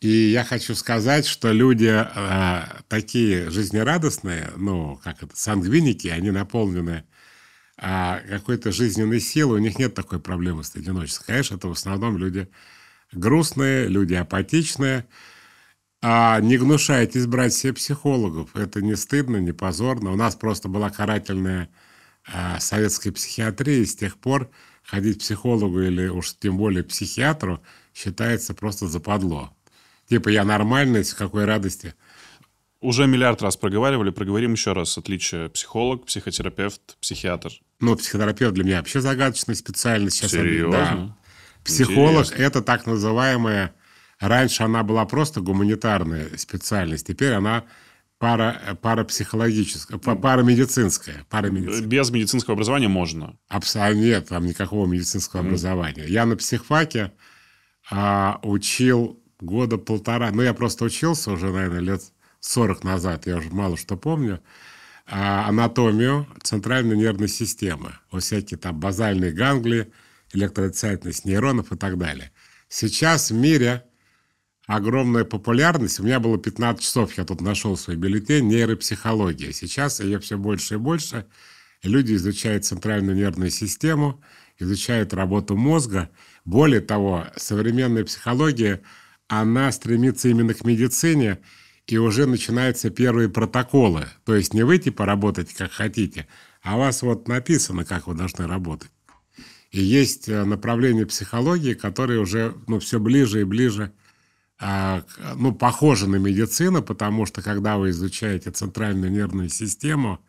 И я хочу сказать, что люди э, такие жизнерадостные, ну, как это, сангвиники, они наполнены э, какой-то жизненной силой, у них нет такой проблемы с одиночеством. Конечно, это в основном люди грустные, люди апатичные, а не гнушайтесь брать себе психологов. Это не стыдно, не позорно. У нас просто была карательная а, советская психиатрия, и с тех пор ходить к психологу или уж тем более психиатру считается просто западло. Типа я нормальный, с какой радости. Уже миллиард раз проговаривали, проговорим еще раз отличие психолог, психотерапевт, психиатр. Ну, психотерапевт для меня вообще загадочная специальность. Сейчас Серьезно? Да. Психолог – это так называемая Раньше она была просто гуманитарная специальность, теперь она пара, парапсихологическая, парамедицинская, парамедицинская. Без медицинского образования можно? Абсолютно нет, там никакого медицинского mm-hmm. образования. Я на психфаке а, учил года полтора, ну, я просто учился уже, наверное, лет 40 назад, я уже мало что помню, а, анатомию центральной нервной системы, вот всякие там базальные ганглии, электроотрицательность нейронов и так далее. Сейчас в мире огромная популярность. У меня было 15 часов, я тут нашел свой бюллетень «Нейропсихология». Сейчас ее все больше и больше. Люди изучают центральную нервную систему, изучают работу мозга. Более того, современная психология, она стремится именно к медицине, и уже начинаются первые протоколы. То есть не вы типа работать как хотите, а у вас вот написано, как вы должны работать. И есть э, направление психологии, которое уже ну, все ближе и ближе а, ну, похоже на медицину, потому что когда вы изучаете центральную нервную систему,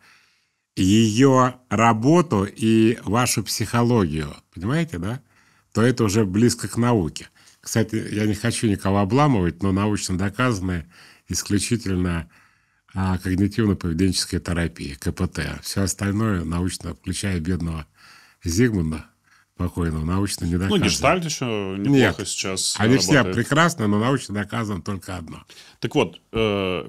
ее работу и вашу психологию, понимаете, да, то это уже близко к науке. Кстати, я не хочу никого обламывать, но научно доказанная исключительно а, когнитивно-поведенческая терапия, КПТ. Все остальное научно, включая бедного Зигмунда, спокойно. Научно не ну, доказано. Ну, гештальт еще неплохо Нет, сейчас А работает. все прекрасно, но научно доказано только одно. Так вот, э,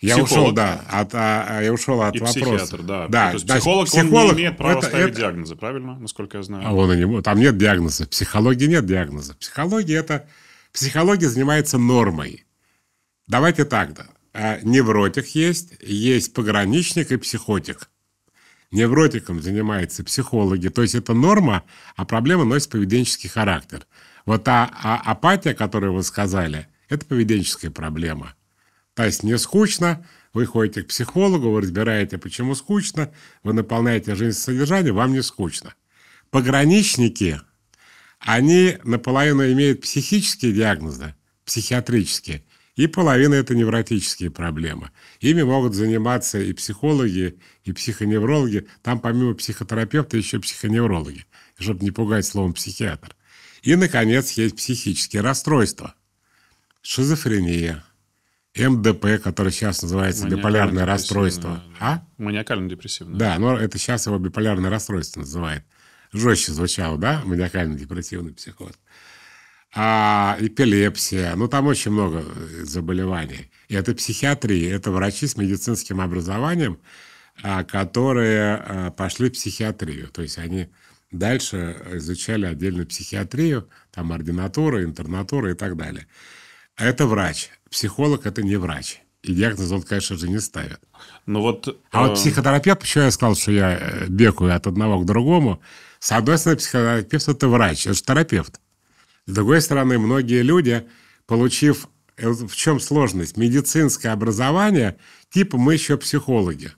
я ушел, да, от, а, а я ушел от и вопроса. психиатр, да. да То есть да, психолог, психолог, он не имеет права это, ставить это... диагнозы, правильно, насколько я знаю? А он и не, там нет диагноза. В психологии нет диагноза. Психология это... Психология занимается нормой. Давайте так, да. А, невротик есть, есть пограничник и психотик невротиком занимаются психологи. То есть это норма, а проблема носит поведенческий характер. Вот та а, апатия, которую вы сказали, это поведенческая проблема. То есть не скучно, вы ходите к психологу, вы разбираете, почему скучно, вы наполняете жизнь содержанием, вам не скучно. Пограничники, они наполовину имеют психические диагнозы, психиатрические, и половина – это невротические проблемы. Ими могут заниматься и психологи, и психоневрологи. Там помимо психотерапевта еще психоневрологи, чтобы не пугать словом «психиатр». И, наконец, есть психические расстройства. Шизофрения, МДП, который сейчас называется биполярное расстройство. А? Маниакально-депрессивное. Да, но это сейчас его биполярное расстройство называют. Жестче звучало, да? Маниакально-депрессивный психоз а эпилепсия, ну там очень много э, заболеваний. И это психиатрии, это врачи с медицинским образованием, а, которые а, пошли в психиатрию. То есть они дальше изучали отдельную психиатрию, там ординатура, интернатура и так далее. это врач. Психолог – это не врач. И диагноз он, конечно же, не ставит. Ну вот, а э... вот психотерапевт, почему я сказал, что я э, бегаю от одного к другому? С одной стороны, психотерапевт – это врач, это же терапевт. С другой стороны, многие люди, получив... Э, в чем сложность? Медицинское образование, типа мы еще психологи.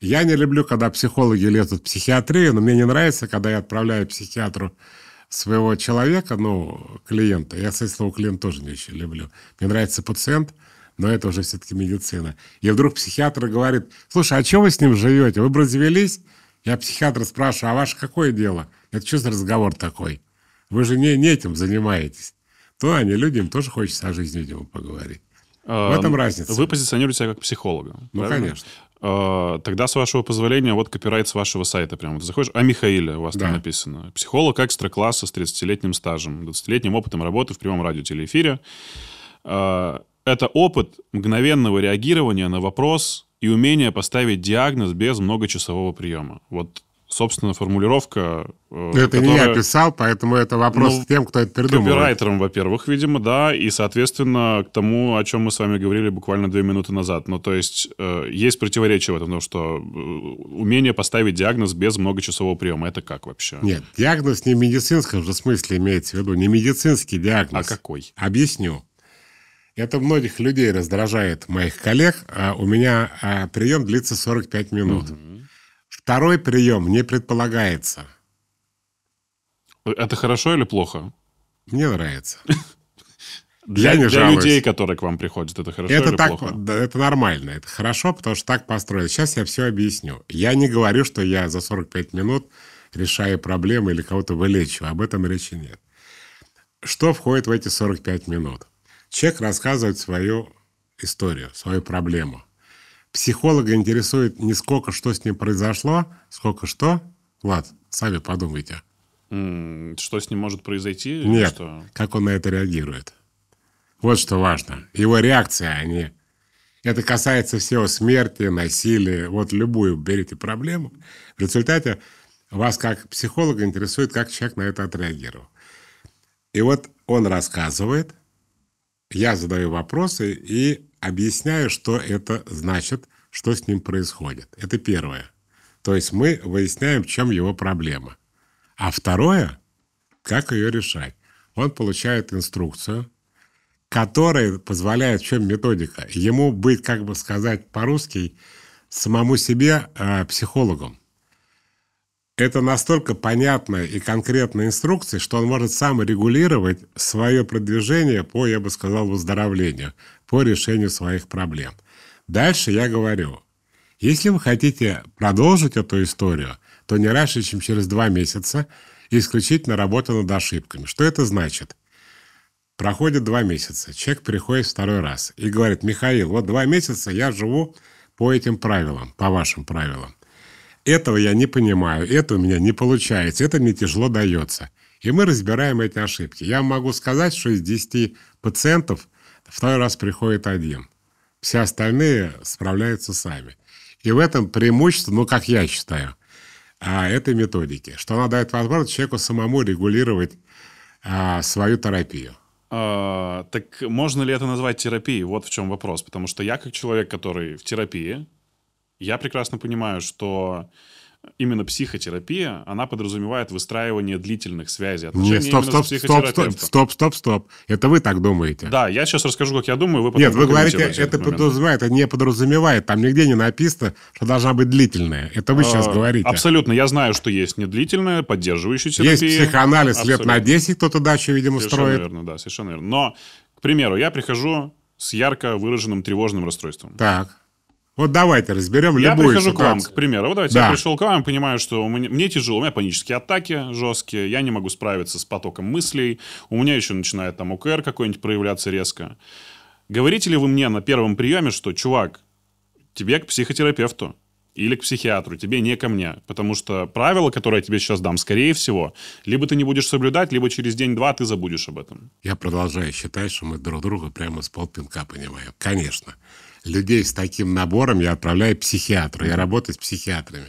Я не люблю, когда психологи лезут в психиатрию, но мне не нравится, когда я отправляю психиатру своего человека, ну, клиента. Я, кстати, слово клиент тоже не очень люблю. Мне нравится пациент, но это уже все-таки медицина. И вдруг психиатр говорит, слушай, а чего вы с ним живете? Вы развелись? Я психиатра спрашиваю, а ваше какое дело? Это что за разговор такой? Вы же не, не этим занимаетесь. То они людям тоже хочется о жизни, видимо, поговорить. А, в этом разница. Вы позиционируете себя как психолога. Ну, правильно? конечно. А, тогда, с вашего позволения, вот копирайт с вашего сайта. Прямо ты заходишь, А Михаиле у вас да. там написано. Психолог экстра-класса с 30-летним стажем, 20-летним опытом работы в прямом радио телеэфире. А, это опыт мгновенного реагирования на вопрос и умение поставить диагноз без многочасового приема. Вот собственно, формулировка... Э, это которая... не я писал, поэтому это вопрос ну, к тем, кто это придумал. Копирайтером, во-первых, видимо, да, и, соответственно, к тому, о чем мы с вами говорили буквально две минуты назад. Ну, то есть, э, есть противоречие в этом, что э, умение поставить диагноз без многочасового приема, это как вообще? Нет, диагноз не в медицинском же смысле имеется в виду, не медицинский диагноз. А какой? Объясню. Это многих людей раздражает, моих коллег. А у меня а, прием длится 45 минут. Угу. Второй прием не предполагается. Это хорошо или плохо? Мне нравится. [LAUGHS] Для, я не для людей, которые к вам приходят, это хорошо это или так, плохо? Да, это нормально, это хорошо, потому что так построено. Сейчас я все объясню. Я не говорю, что я за 45 минут решаю проблемы или кого-то вылечиваю. Об этом речи нет. Что входит в эти 45 минут? Человек рассказывает свою историю, свою проблему. Психолога интересует не сколько что с ним произошло, сколько что. Влад, сами подумайте. Что с ним может произойти? Нет, что? как он на это реагирует. Вот что важно. Его реакция, а не... Это касается всего смерти, насилия, вот любую берите проблему. В результате вас как психолога интересует, как человек на это отреагировал. И вот он рассказывает, я задаю вопросы, и объясняю, что это значит, что с ним происходит. Это первое. То есть мы выясняем, в чем его проблема. А второе, как ее решать. Он получает инструкцию, которая позволяет, в чем методика, ему быть, как бы сказать по-русски, самому себе э, психологом. Это настолько понятная и конкретная инструкция, что он может сам регулировать свое продвижение по, я бы сказал, выздоровлению по решению своих проблем. Дальше я говорю, если вы хотите продолжить эту историю, то не раньше, чем через два месяца, исключительно работа над ошибками. Что это значит? Проходит два месяца, человек приходит второй раз и говорит, Михаил, вот два месяца я живу по этим правилам, по вашим правилам. Этого я не понимаю, это у меня не получается, это мне тяжело дается. И мы разбираем эти ошибки. Я могу сказать, что из 10 пациентов – Второй раз приходит один. Все остальные справляются сами. И в этом преимущество, ну, как я считаю, а, этой методики, что она дает возможность человеку самому регулировать а, свою терапию. А, так можно ли это назвать терапией? Вот в чем вопрос. Потому что я, как человек, который в терапии, я прекрасно понимаю, что именно психотерапия, она подразумевает выстраивание длительных связей, отношений Нет, стоп, стоп, стоп, стоп, стоп, стоп, стоп. Это вы так думаете. Да, я сейчас расскажу, как я думаю, вы Нет, вы говорите, это подразумевает, это не подразумевает. Там нигде не написано, что должна быть длительная. Это вы сейчас э, говорите. Абсолютно. Я знаю, что есть недлительная, поддерживающая терапия. Есть психоанализ лет на 10, кто-то дачу, видимо, строит. Совершенно верно, да, совершенно верно. Но, к примеру, я прихожу с ярко выраженным тревожным расстройством. Так. Вот давайте разберем я любую прихожу к вам, к примеру. Вот давайте да. я пришел к вам понимаю, что мне, мне тяжело, у меня панические атаки жесткие, я не могу справиться с потоком мыслей, у меня еще начинает там УКР какой-нибудь проявляться резко. Говорите ли вы мне на первом приеме, что, чувак, тебе к психотерапевту или к психиатру, тебе не ко мне, потому что правила, которые я тебе сейчас дам, скорее всего, либо ты не будешь соблюдать, либо через день-два ты забудешь об этом. Я продолжаю считать, что мы друг друга прямо с полпинка понимаем. Конечно. Конечно людей с таким набором я отправляю психиатру. Я работаю с психиатрами.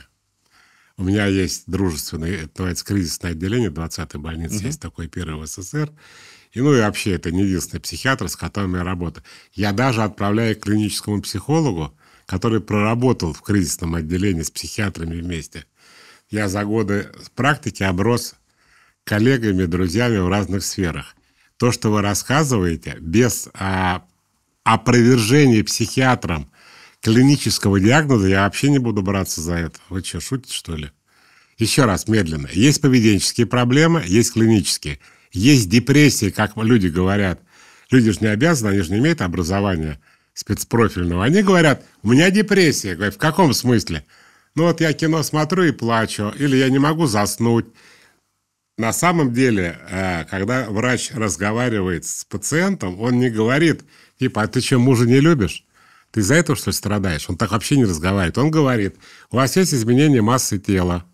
У меня есть дружественное, это называется кризисное отделение, 20-й больницы угу. есть такой первый в СССР. И, ну и вообще, это не единственный психиатр, с которым я работаю. Я даже отправляю к клиническому психологу, который проработал в кризисном отделении с психиатрами вместе. Я за годы практики оброс коллегами, друзьями в разных сферах. То, что вы рассказываете, без а, опровержение психиатром клинического диагноза, я вообще не буду браться за это. Вы что, шутите, что ли? Еще раз, медленно. Есть поведенческие проблемы, есть клинические. Есть депрессия, как люди говорят. Люди же не обязаны, они же не имеют образования спецпрофильного. Они говорят, у меня депрессия. Я говорю, в каком смысле? Ну вот я кино смотрю и плачу, или я не могу заснуть. На самом деле, э, когда врач разговаривает с пациентом, он не говорит, Типа, а ты чем мужа не любишь? Ты за это что ли, страдаешь? Он так вообще не разговаривает. Он говорит, у вас есть изменение массы тела,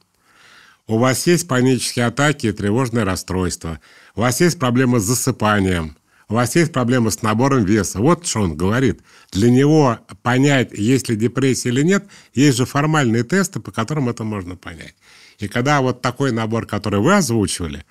у вас есть панические атаки и тревожное расстройство, у вас есть проблемы с засыпанием, у вас есть проблемы с набором веса. Вот что он говорит. Для него понять, есть ли депрессия или нет, есть же формальные тесты, по которым это можно понять. И когда вот такой набор, который вы озвучивали,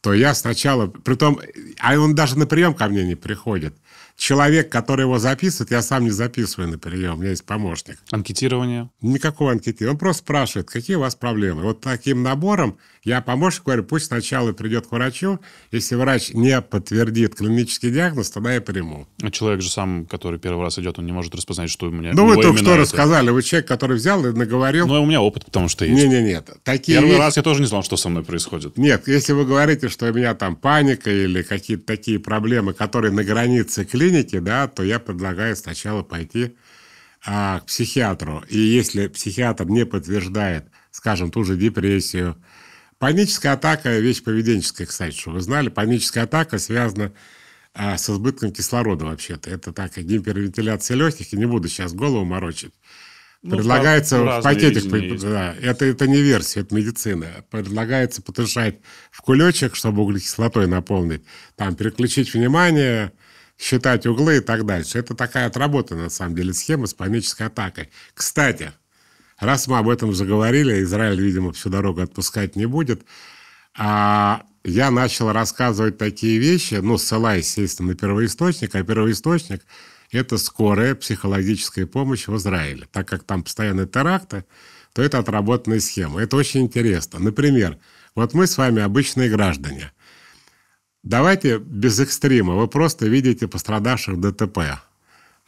то я сначала, притом, а он даже на прием ко мне не приходит человек, который его записывает, я сам не записываю на прием, у меня есть помощник. Анкетирование? Никакого анкетирования. Он просто спрашивает, какие у вас проблемы. Вот таким набором я помощник говорю, пусть сначала придет к врачу, если врач не подтвердит клинический диагноз, тогда я приму. А человек же сам, который первый раз идет, он не может распознать, что у меня... Ну, вы только что это... рассказали, вы человек, который взял и наговорил... Ну, а у меня опыт, потому что есть. Не-не-не, такие... Первый раз я тоже не знал, что со мной происходит. Нет, если вы говорите, что у меня там паника или какие-то такие проблемы, которые на границе клиники, клинике, да, то я предлагаю сначала пойти а, к психиатру. И если психиатр не подтверждает, скажем, ту же депрессию, паническая атака – вещь поведенческая, кстати, что вы знали, паническая атака связана а, с избытком кислорода вообще-то. Это так, гипервентиляция легких, и не буду сейчас голову морочить. Ну, Предлагается в пакетик, да, это, это не версия, это медицина. Предлагается потушать в кулечек, чтобы углекислотой наполнить, там переключить внимание, считать углы и так дальше. Это такая отработанная, на самом деле, схема с панической атакой. Кстати, раз мы об этом заговорили, Израиль, видимо, всю дорогу отпускать не будет, а я начал рассказывать такие вещи, ну, ссылаясь, естественно, на первоисточник, а первоисточник – это скорая психологическая помощь в Израиле. Так как там постоянные теракты, то это отработанная схема. Это очень интересно. Например, вот мы с вами обычные граждане – Давайте без экстрима. Вы просто видите пострадавших ДТП.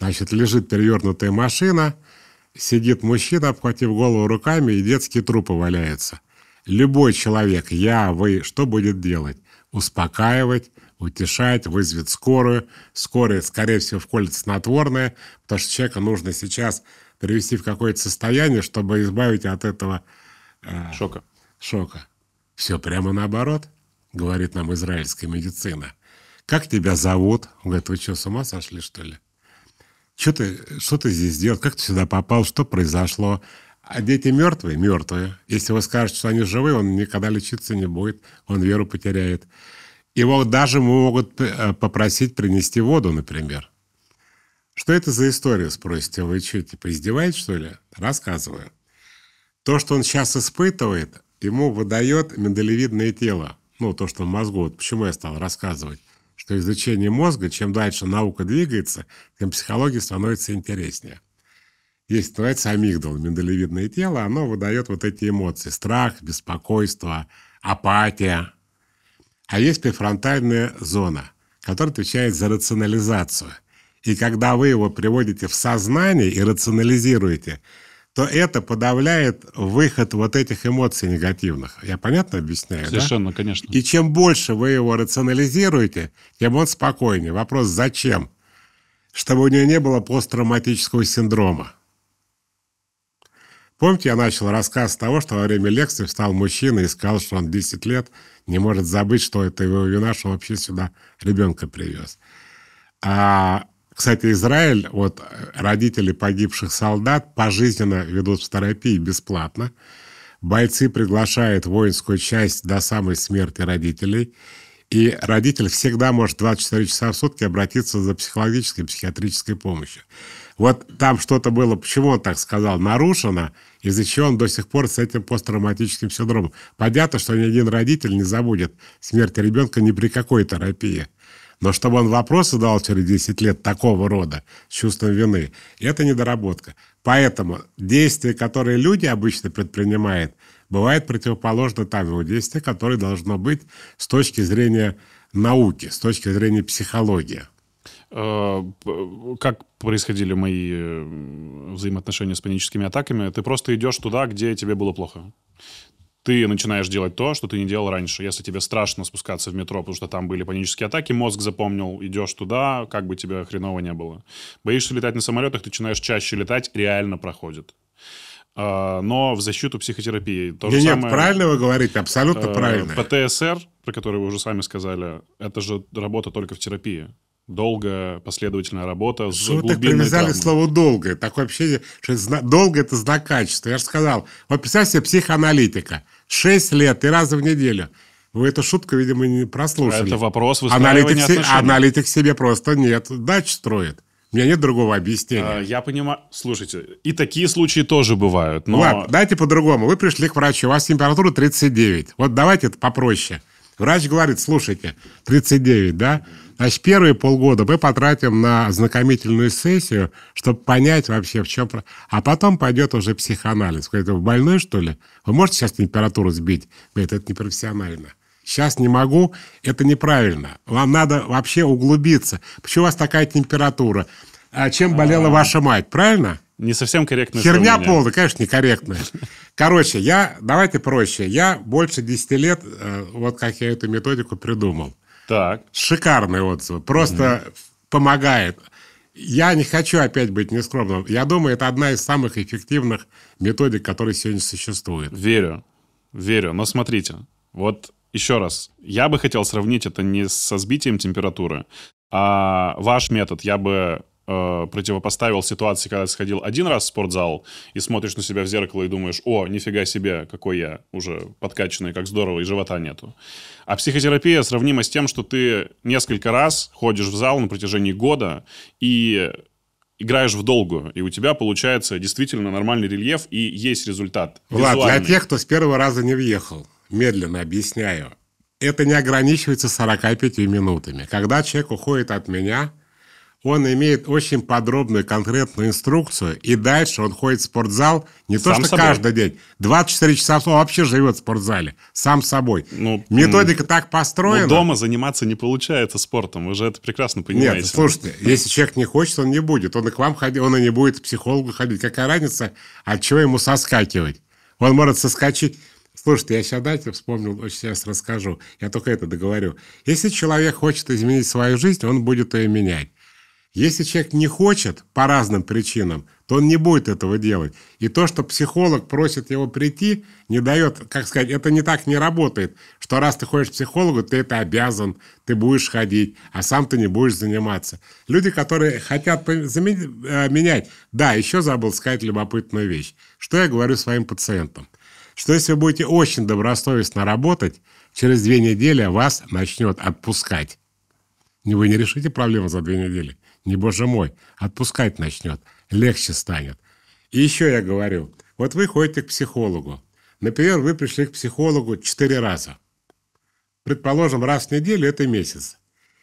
Значит, лежит перевернутая машина, сидит мужчина, обхватив голову руками, и детские трупы валяются. Любой человек, я, вы, что будет делать? Успокаивать, утешать, вызвать скорую. Скорая, скорее всего, вколет снотворное, потому что человека нужно сейчас привести в какое-то состояние, чтобы избавить от этого... Э, шока. Шока. Все прямо наоборот говорит нам израильская медицина. Как тебя зовут? Он говорит, вы что, с ума сошли, что ли? Что ты, что ты здесь делал? Как ты сюда попал? Что произошло? А дети мертвые? Мертвые. Если вы скажете, что они живы, он никогда лечиться не будет, он веру потеряет. Его даже могут э, попросить принести воду, например. Что это за история, спросите вы, что, типа издеваетесь, что ли? Рассказываю. То, что он сейчас испытывает, ему выдает миндалевидное тело ну, то, что в мозгу, вот почему я стал рассказывать, что изучение мозга, чем дальше наука двигается, тем психология становится интереснее. Есть, называется, амигдал, миндалевидное тело, оно выдает вот эти эмоции. Страх, беспокойство, апатия. А есть префронтальная зона, которая отвечает за рационализацию. И когда вы его приводите в сознание и рационализируете – то это подавляет выход вот этих эмоций негативных. Я понятно объясняю? Совершенно, да? конечно. И чем больше вы его рационализируете, тем он спокойнее. Вопрос зачем? Чтобы у нее не было посттравматического синдрома. Помните, я начал рассказ с того, что во время лекции встал мужчина и сказал, что он 10 лет не может забыть, что это его вина, что вообще сюда ребенка привез. А кстати, Израиль, вот родители погибших солдат пожизненно ведут в терапии бесплатно. Бойцы приглашают воинскую часть до самой смерти родителей. И родитель всегда может 24 часа в сутки обратиться за психологической психиатрической помощью. Вот там что-то было, почему он так сказал, нарушено, из-за чего он до сих пор с этим посттравматическим синдромом. Понятно, что ни один родитель не забудет смерти ребенка ни при какой терапии. Но чтобы он вопрос задал через 10 лет такого рода, с чувством вины, это недоработка. Поэтому действия, которые люди обычно предпринимают, бывает противоположно тому действию, которое должно быть с точки зрения науки, с точки зрения психологии. Э, как происходили мои э, взаимоотношения с паническими атаками? Ты просто идешь туда, где тебе было плохо ты начинаешь делать то, что ты не делал раньше. Если тебе страшно спускаться в метро, потому что там были панические атаки, мозг запомнил, идешь туда, как бы тебе хреново не было. Боишься летать на самолетах, ты начинаешь чаще летать, реально проходит а, но в защиту психотерапии. То нет, же самое, правильно вы говорите, абсолютно э, правильно. ПТСР, про который вы уже сами сказали, это же работа только в терапии. Долгая, последовательная работа Что Вы так привязали травмой. слово «долгое». Такое общение, что «долго» — это знак качества. Я же сказал, вот представь себе психоаналитика. 6 лет и раза в неделю. Вы эту шутку, видимо, не прослушали. Это вопрос аналитик, отношений. аналитик себе просто нет. Дач строит. У меня нет другого объяснения. А, я понимаю. Слушайте, и такие случаи тоже бывают. Но... Ладно, дайте по-другому. Вы пришли к врачу, у вас температура 39. Вот давайте это попроще. Врач говорит, слушайте, 39, да? Значит, первые полгода мы потратим на ознакомительную сессию, чтобы понять вообще, в чем... А потом пойдет уже психоанализ. Говорит, вы больной, что ли? Вы можете сейчас температуру сбить? Говорит, это непрофессионально. Сейчас не могу, это неправильно. Вам надо вообще углубиться. Почему у вас такая температура? А чем а. болела А-а-а. ваша мать, правильно? Не совсем корректно. Херня полная, конечно, некорректная. Короче, я, давайте проще. Я больше 10 лет, э, вот как я эту методику придумал. Так. Шикарные отзывы. Просто mm. помогает. Я не хочу опять быть нескромным. Я думаю, это одна из самых эффективных методик, которые сегодня существуют. Верю. Верю. Но смотрите, вот еще раз, я бы хотел сравнить это не со сбитием температуры, а ваш метод я бы Э, противопоставил ситуации, когда сходил один раз в спортзал и смотришь на себя в зеркало и думаешь, о, нифига себе, какой я уже подкачанный, как здорово, и живота нету. А психотерапия сравнима с тем, что ты несколько раз ходишь в зал на протяжении года и играешь в долгую, и у тебя получается действительно нормальный рельеф и есть результат. Влад, для тех, кто с первого раза не въехал, медленно объясняю. Это не ограничивается 45 минутами. Когда человек уходит от меня, он имеет очень подробную конкретную инструкцию, и дальше он ходит в спортзал не сам что собой. каждый день, 24 часа он вообще живет в спортзале, сам собой. Ну, Методика ну, так построена. Ну, дома заниматься не получается спортом, вы же это прекрасно понимаете. Нет, слушайте, если человек не хочет, он не будет, он и к вам ходит, он и не будет к психологу ходить. Какая разница, от чего ему соскакивать? Он может соскочить Слушайте, я сейчас, дайте, вспомнил, сейчас расскажу. Я только это договорю. Если человек хочет изменить свою жизнь, он будет ее менять. Если человек не хочет по разным причинам, то он не будет этого делать. И то, что психолог просит его прийти, не дает, как сказать, это не так не работает, что раз ты ходишь к психологу, ты это обязан, ты будешь ходить, а сам ты не будешь заниматься. Люди, которые хотят э, менять, да, еще забыл сказать любопытную вещь, что я говорю своим пациентам, что если вы будете очень добросовестно работать, через две недели вас начнет отпускать. Вы не решите проблему за две недели не боже мой, отпускать начнет, легче станет. И еще я говорю, вот вы ходите к психологу. Например, вы пришли к психологу четыре раза. Предположим, раз в неделю – это месяц.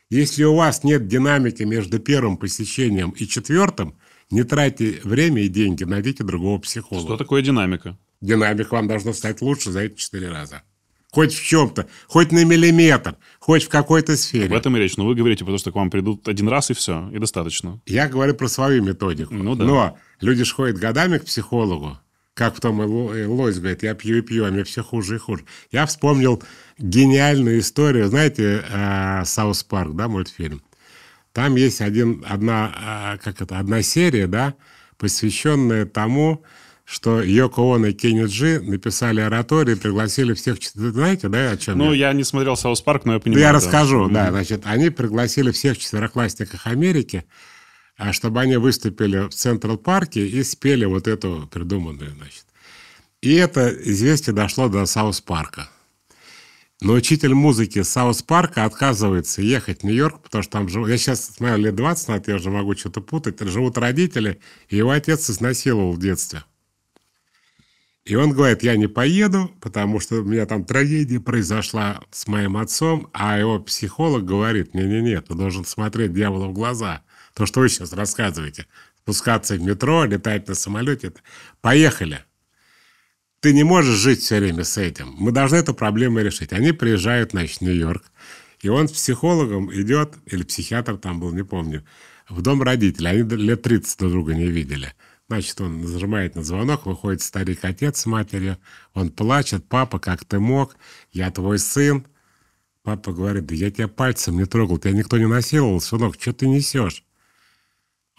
Если у вас нет динамики между первым посещением и четвертым, не тратьте время и деньги, найдите другого психолога. Что такое динамика? Динамика вам должна стать лучше за эти четыре раза хоть в чем-то, хоть на миллиметр, хоть в какой-то сфере. Об этом и речь. Но ну, вы говорите, потому что к вам придут один раз и все, и достаточно. Я говорю про свою методику. Ну да. Но люди же ходят годами к психологу, как в том и Лось говорит, я пью и пью, а мне все хуже и хуже. Я вспомнил гениальную историю, знаете, э, Саус Парк, да, мультфильм. Там есть один, одна, э, как это, одна серия, да, посвященная тому, что Йоко Оно и Кенни Джи написали оратории, пригласили всех... Знаете, да, о чем Ну, я, я не смотрел «Саус Парк», но я ну, понимаю. Я да. расскажу, mm-hmm. да. Значит, они пригласили всех четвероклассников Америки, а, чтобы они выступили в Централ-парке и спели вот эту придуманную, значит. И это известие дошло до Саус-парка. Но учитель музыки Саус-парка отказывается ехать в Нью-Йорк, потому что там живут... Я сейчас смотрю лет 20 назад, я уже могу что-то путать. Живут родители, и его отец изнасиловал в детстве. И он говорит, я не поеду, потому что у меня там трагедия произошла с моим отцом, а его психолог говорит, не-не-не, ты должен смотреть дьяволу в глаза. То, что вы сейчас рассказываете, спускаться в метро, летать на самолете, поехали. Ты не можешь жить все время с этим. Мы должны эту проблему решить. Они приезжают, значит, в Нью-Йорк, и он с психологом идет, или психиатр там был, не помню, в дом родителей. Они лет 30 друг друга не видели. Значит, он нажимает на звонок, выходит старик-отец с матерью. Он плачет. «Папа, как ты мог? Я твой сын». Папа говорит, «Да я тебя пальцем не трогал, тебя никто не насиловал, сынок, что ты несешь?»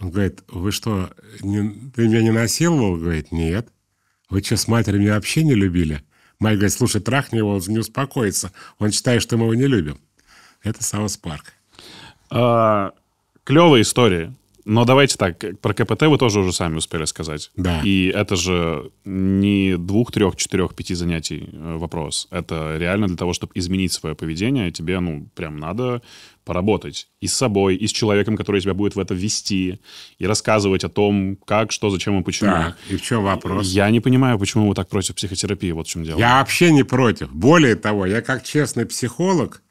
Он говорит, «Вы что, не, ты меня не насиловал?» Говорит, «Нет». «Вы что, с матерью меня вообще не любили?» Мать говорит, «Слушай, трахни его, он не успокоится. Он считает, что мы его не любим». Это Саус Парк. А, клевая история. Но давайте так, про КПТ вы тоже уже сами успели сказать. Да. И это же не двух, трех, четырех, пяти занятий э, вопрос. Это реально для того, чтобы изменить свое поведение, тебе, ну, прям надо поработать и с собой, и с человеком, который тебя будет в это вести, и рассказывать о том, как, что, зачем и почему. Да, и в чем вопрос? Я не понимаю, почему вы так против психотерапии, вот в чем дело. Я вообще не против. Более того, я как честный психолог,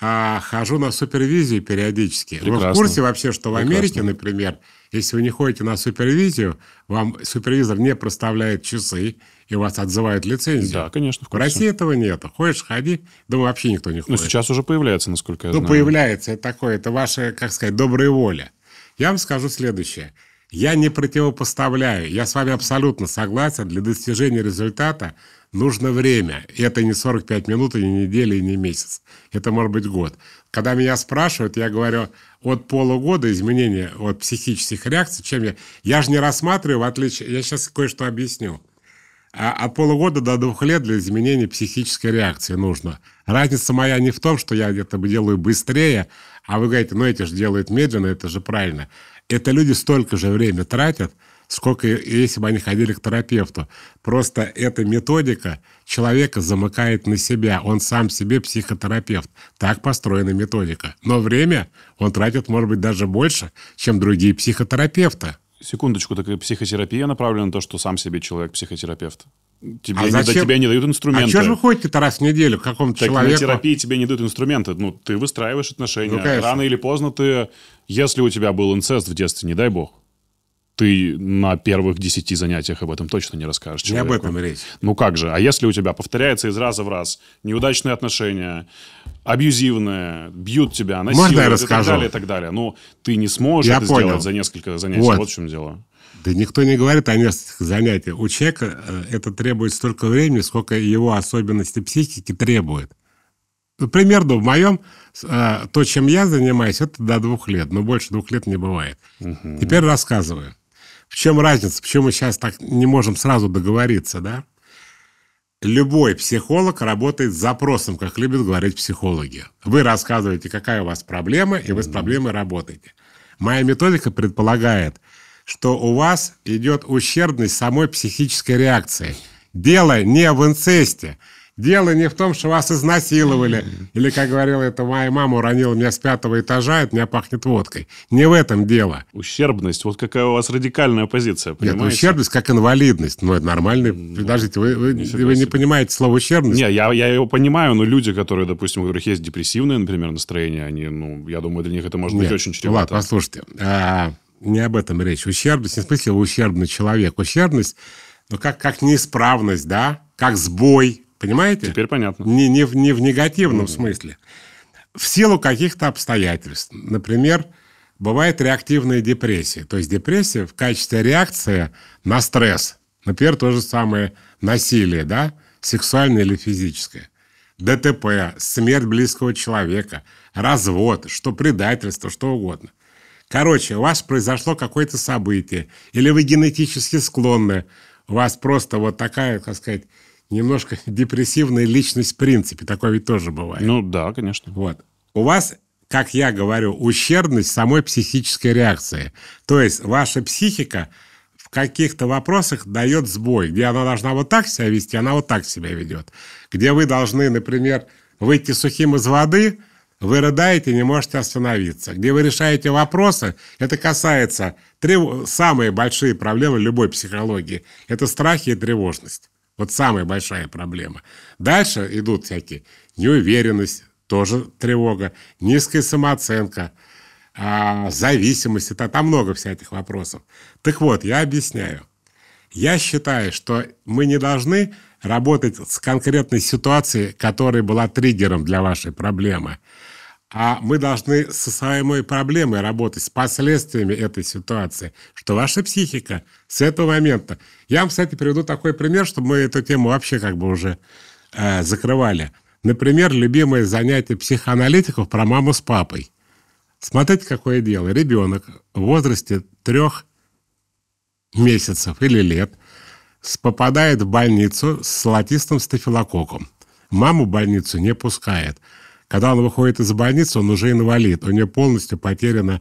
а хожу на супервизию периодически. Прекрасно. Вы в курсе вообще, что в Америке, Прекрасно. например, если вы не ходите на супервизию, вам супервизор не проставляет часы, и вас отзывают лицензию. Да, конечно, в В России этого нет. ходишь, ходи. Думаю, вообще никто не ну, ходит. Ну, сейчас уже появляется, насколько я ну, знаю. Ну, появляется. Это такое, это ваша, как сказать, добрая воля. Я вам скажу следующее. Я не противопоставляю. Я с вами абсолютно согласен. Для достижения результата Нужно время. И это не 45 минут, и не неделя, и не месяц. Это может быть год. Когда меня спрашивают, я говорю, от полугода изменения от психических реакций, чем я... Я же не рассматриваю, в отличие... Я сейчас кое-что объясню. А от а полугода до двух лет для изменения психической реакции нужно. Разница моя не в том, что я где-то делаю быстрее, а вы говорите, ну эти же делают медленно, это же правильно. Это люди столько же время тратят, сколько если бы они ходили к терапевту. Просто эта методика человека замыкает на себя. Он сам себе психотерапевт. Так построена методика. Но время он тратит, может быть, даже больше, чем другие психотерапевты. Секундочку, такая психотерапия направлена на то, что сам себе человек психотерапевт. Тебе, а не, зачем? тебе не дают а инструменты. А что же вы ходите -то раз в неделю к какому-то так человеку? на терапии тебе не дают инструменты. Ну, ты выстраиваешь отношения. Ну, Рано или поздно ты... Если у тебя был инцест в детстве, не дай бог, ты на первых десяти занятиях об этом точно не расскажешь человеку. Не об этом речь. Ну как же? А если у тебя повторяется из раза в раз неудачные отношения, абьюзивные, бьют тебя, насилуют и так далее, и так далее. Но ну, ты не сможешь я это понял. сделать за несколько занятий. Вот. вот в чем дело. Да никто не говорит о нескольких занятиях. У человека э, это требует столько времени, сколько его особенности психики требует. Ну, примерно в моем, э, то, чем я занимаюсь, это до двух лет. Но больше двух лет не бывает. Угу. Теперь рассказываю. В чем разница? Почему мы сейчас так не можем сразу договориться, да? Любой психолог работает с запросом, как любят говорить психологи. Вы рассказываете, какая у вас проблема, и вы с проблемой работаете. Моя методика предполагает, что у вас идет ущербность самой психической реакции. Дело не в инцесте – Дело не в том, что вас изнасиловали. Или, как говорила это моя мама, уронила меня с пятого этажа, от меня пахнет водкой. Не в этом дело. Ущербность. Вот какая у вас радикальная позиция, ну, понимаете? Нет, ущербность как инвалидность. Ну, это нормально. Подождите, вы, вы, не, вы не понимаете слово ущербность? Не, я, я его понимаю, но люди, которые, допустим, у которых есть депрессивное, например, настроение, они, ну, я думаю, для них это может Нет. быть очень чревато. Ладно, послушайте. А, не об этом речь. Ущербность, не в смысле ущербный человек. Ущербность, ну, как, как неисправность, да? Как сбой, Понимаете? Теперь понятно. Не, не, в, не в негативном mm-hmm. смысле. В силу каких-то обстоятельств. Например, бывает реактивная депрессия. То есть депрессия в качестве реакции на стресс. Например, то же самое насилие, да? Сексуальное или физическое. ДТП, смерть близкого человека, развод, что предательство, что угодно. Короче, у вас произошло какое-то событие, или вы генетически склонны, у вас просто вот такая, так сказать, немножко [LAUGHS] депрессивная личность в принципе. Такое ведь тоже бывает. Ну да, конечно. Вот. У вас как я говорю, ущербность самой психической реакции. То есть ваша психика в каких-то вопросах дает сбой, где она должна вот так себя вести, она вот так себя ведет. Где вы должны, например, выйти сухим из воды, вы рыдаете, не можете остановиться. Где вы решаете вопросы, это касается трев... самые большие проблемы любой психологии. Это страхи и тревожность. Вот самая большая проблема. Дальше идут всякие неуверенность, тоже тревога, низкая самооценка, а, зависимость. Это, там много всяких вопросов. Так вот, я объясняю. Я считаю, что мы не должны работать с конкретной ситуацией, которая была триггером для вашей проблемы а мы должны со самой проблемой работать, с последствиями этой ситуации, что ваша психика с этого момента... Я вам, кстати, приведу такой пример, чтобы мы эту тему вообще как бы уже э, закрывали. Например, любимое занятие психоаналитиков про маму с папой. Смотрите, какое дело. Ребенок в возрасте трех месяцев или лет попадает в больницу с латистым стафилококком. Маму в больницу не пускает – когда он выходит из больницы, он уже инвалид. У него полностью потеряно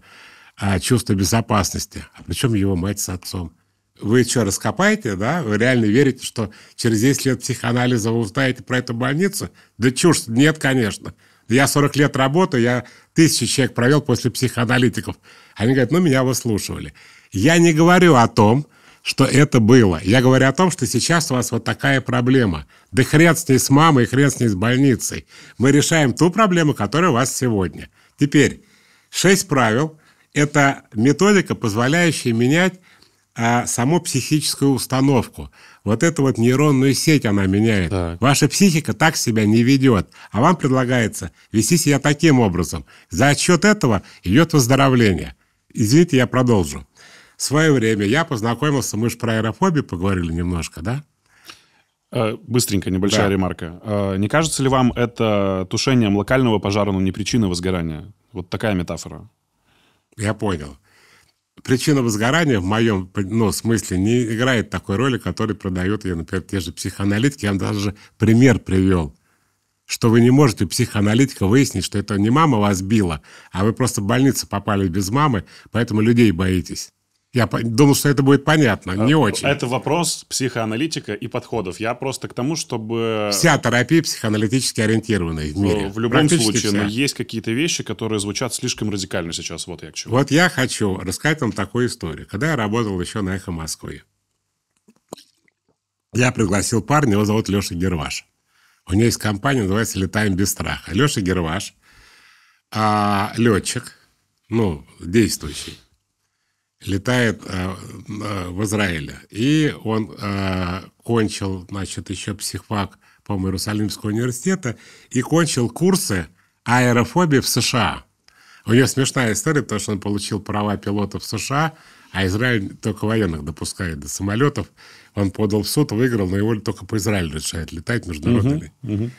а, чувство безопасности. А причем его мать с отцом. Вы что, раскопаете, да? Вы реально верите, что через 10 лет психоанализа вы узнаете про эту больницу? Да чушь, нет, конечно. Я 40 лет работаю, я тысячи человек провел после психоаналитиков. Они говорят, ну, меня выслушивали. Я не говорю о том, что это было. Я говорю о том, что сейчас у вас вот такая проблема. Да хрен с ней с мамой, хрен с ней с больницей. Мы решаем ту проблему, которая у вас сегодня. Теперь, шесть правил – это методика, позволяющая менять а, саму психическую установку. Вот эту вот нейронную сеть она меняет. Так. Ваша психика так себя не ведет, а вам предлагается вести себя таким образом. За счет этого идет выздоровление. Извините, я продолжу свое время я познакомился, мы же про аэрофобию поговорили немножко, да? Э, быстренько, небольшая да. ремарка. Э, не кажется ли вам это тушением локального пожара, но не причиной возгорания? Вот такая метафора. Я понял. Причина возгорания в моем ну, смысле не играет такой роли, который продает я, например, те же психоаналитики. Я вам даже пример привел, что вы не можете психоаналитика выяснить, что это не мама вас била, а вы просто в больницу попали без мамы, поэтому людей боитесь. Я думал, что это будет понятно. Э, Не очень. Это вопрос психоаналитика и подходов. Я просто к тому, чтобы... Вся терапия психоаналитически ориентированная в мире. В любом случае, вся. но есть какие-то вещи, которые звучат слишком радикально сейчас. Вот я к чему. Вот я хочу рассказать вам такую историю. Когда я работал еще на «Эхо Москвы», я пригласил парня, его зовут Леша Герваш. У него есть компания, называется «Летаем без страха». Леша Герваш, а, летчик, ну, действующий, летает э, в Израиле. И он э, кончил, значит, еще психфак, по-моему, Иерусалимского университета, и кончил курсы аэрофобии в США. У него смешная история, потому что он получил права пилота в США, а Израиль только военных допускает до самолетов. Он подал в суд, выиграл, но его только по Израилю решает летать международный. Uh-huh, uh-huh.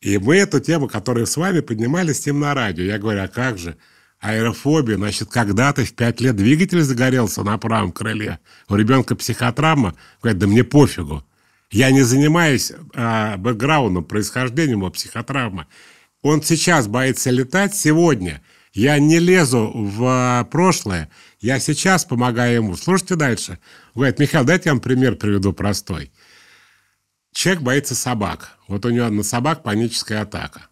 И мы эту тему, которую с вами поднимали, с ним на радио. Я говорю, а как же? аэрофобия. Значит, когда-то в пять лет двигатель загорелся на правом крыле. У ребенка психотравма. Говорит, да мне пофигу. Я не занимаюсь э, бэкграундом, происхождением у психотравмы. Он сейчас боится летать сегодня. Я не лезу в э, прошлое. Я сейчас помогаю ему. Слушайте дальше. говорит, Михаил, дайте я вам пример приведу простой. Человек боится собак. Вот у него на собак паническая атака.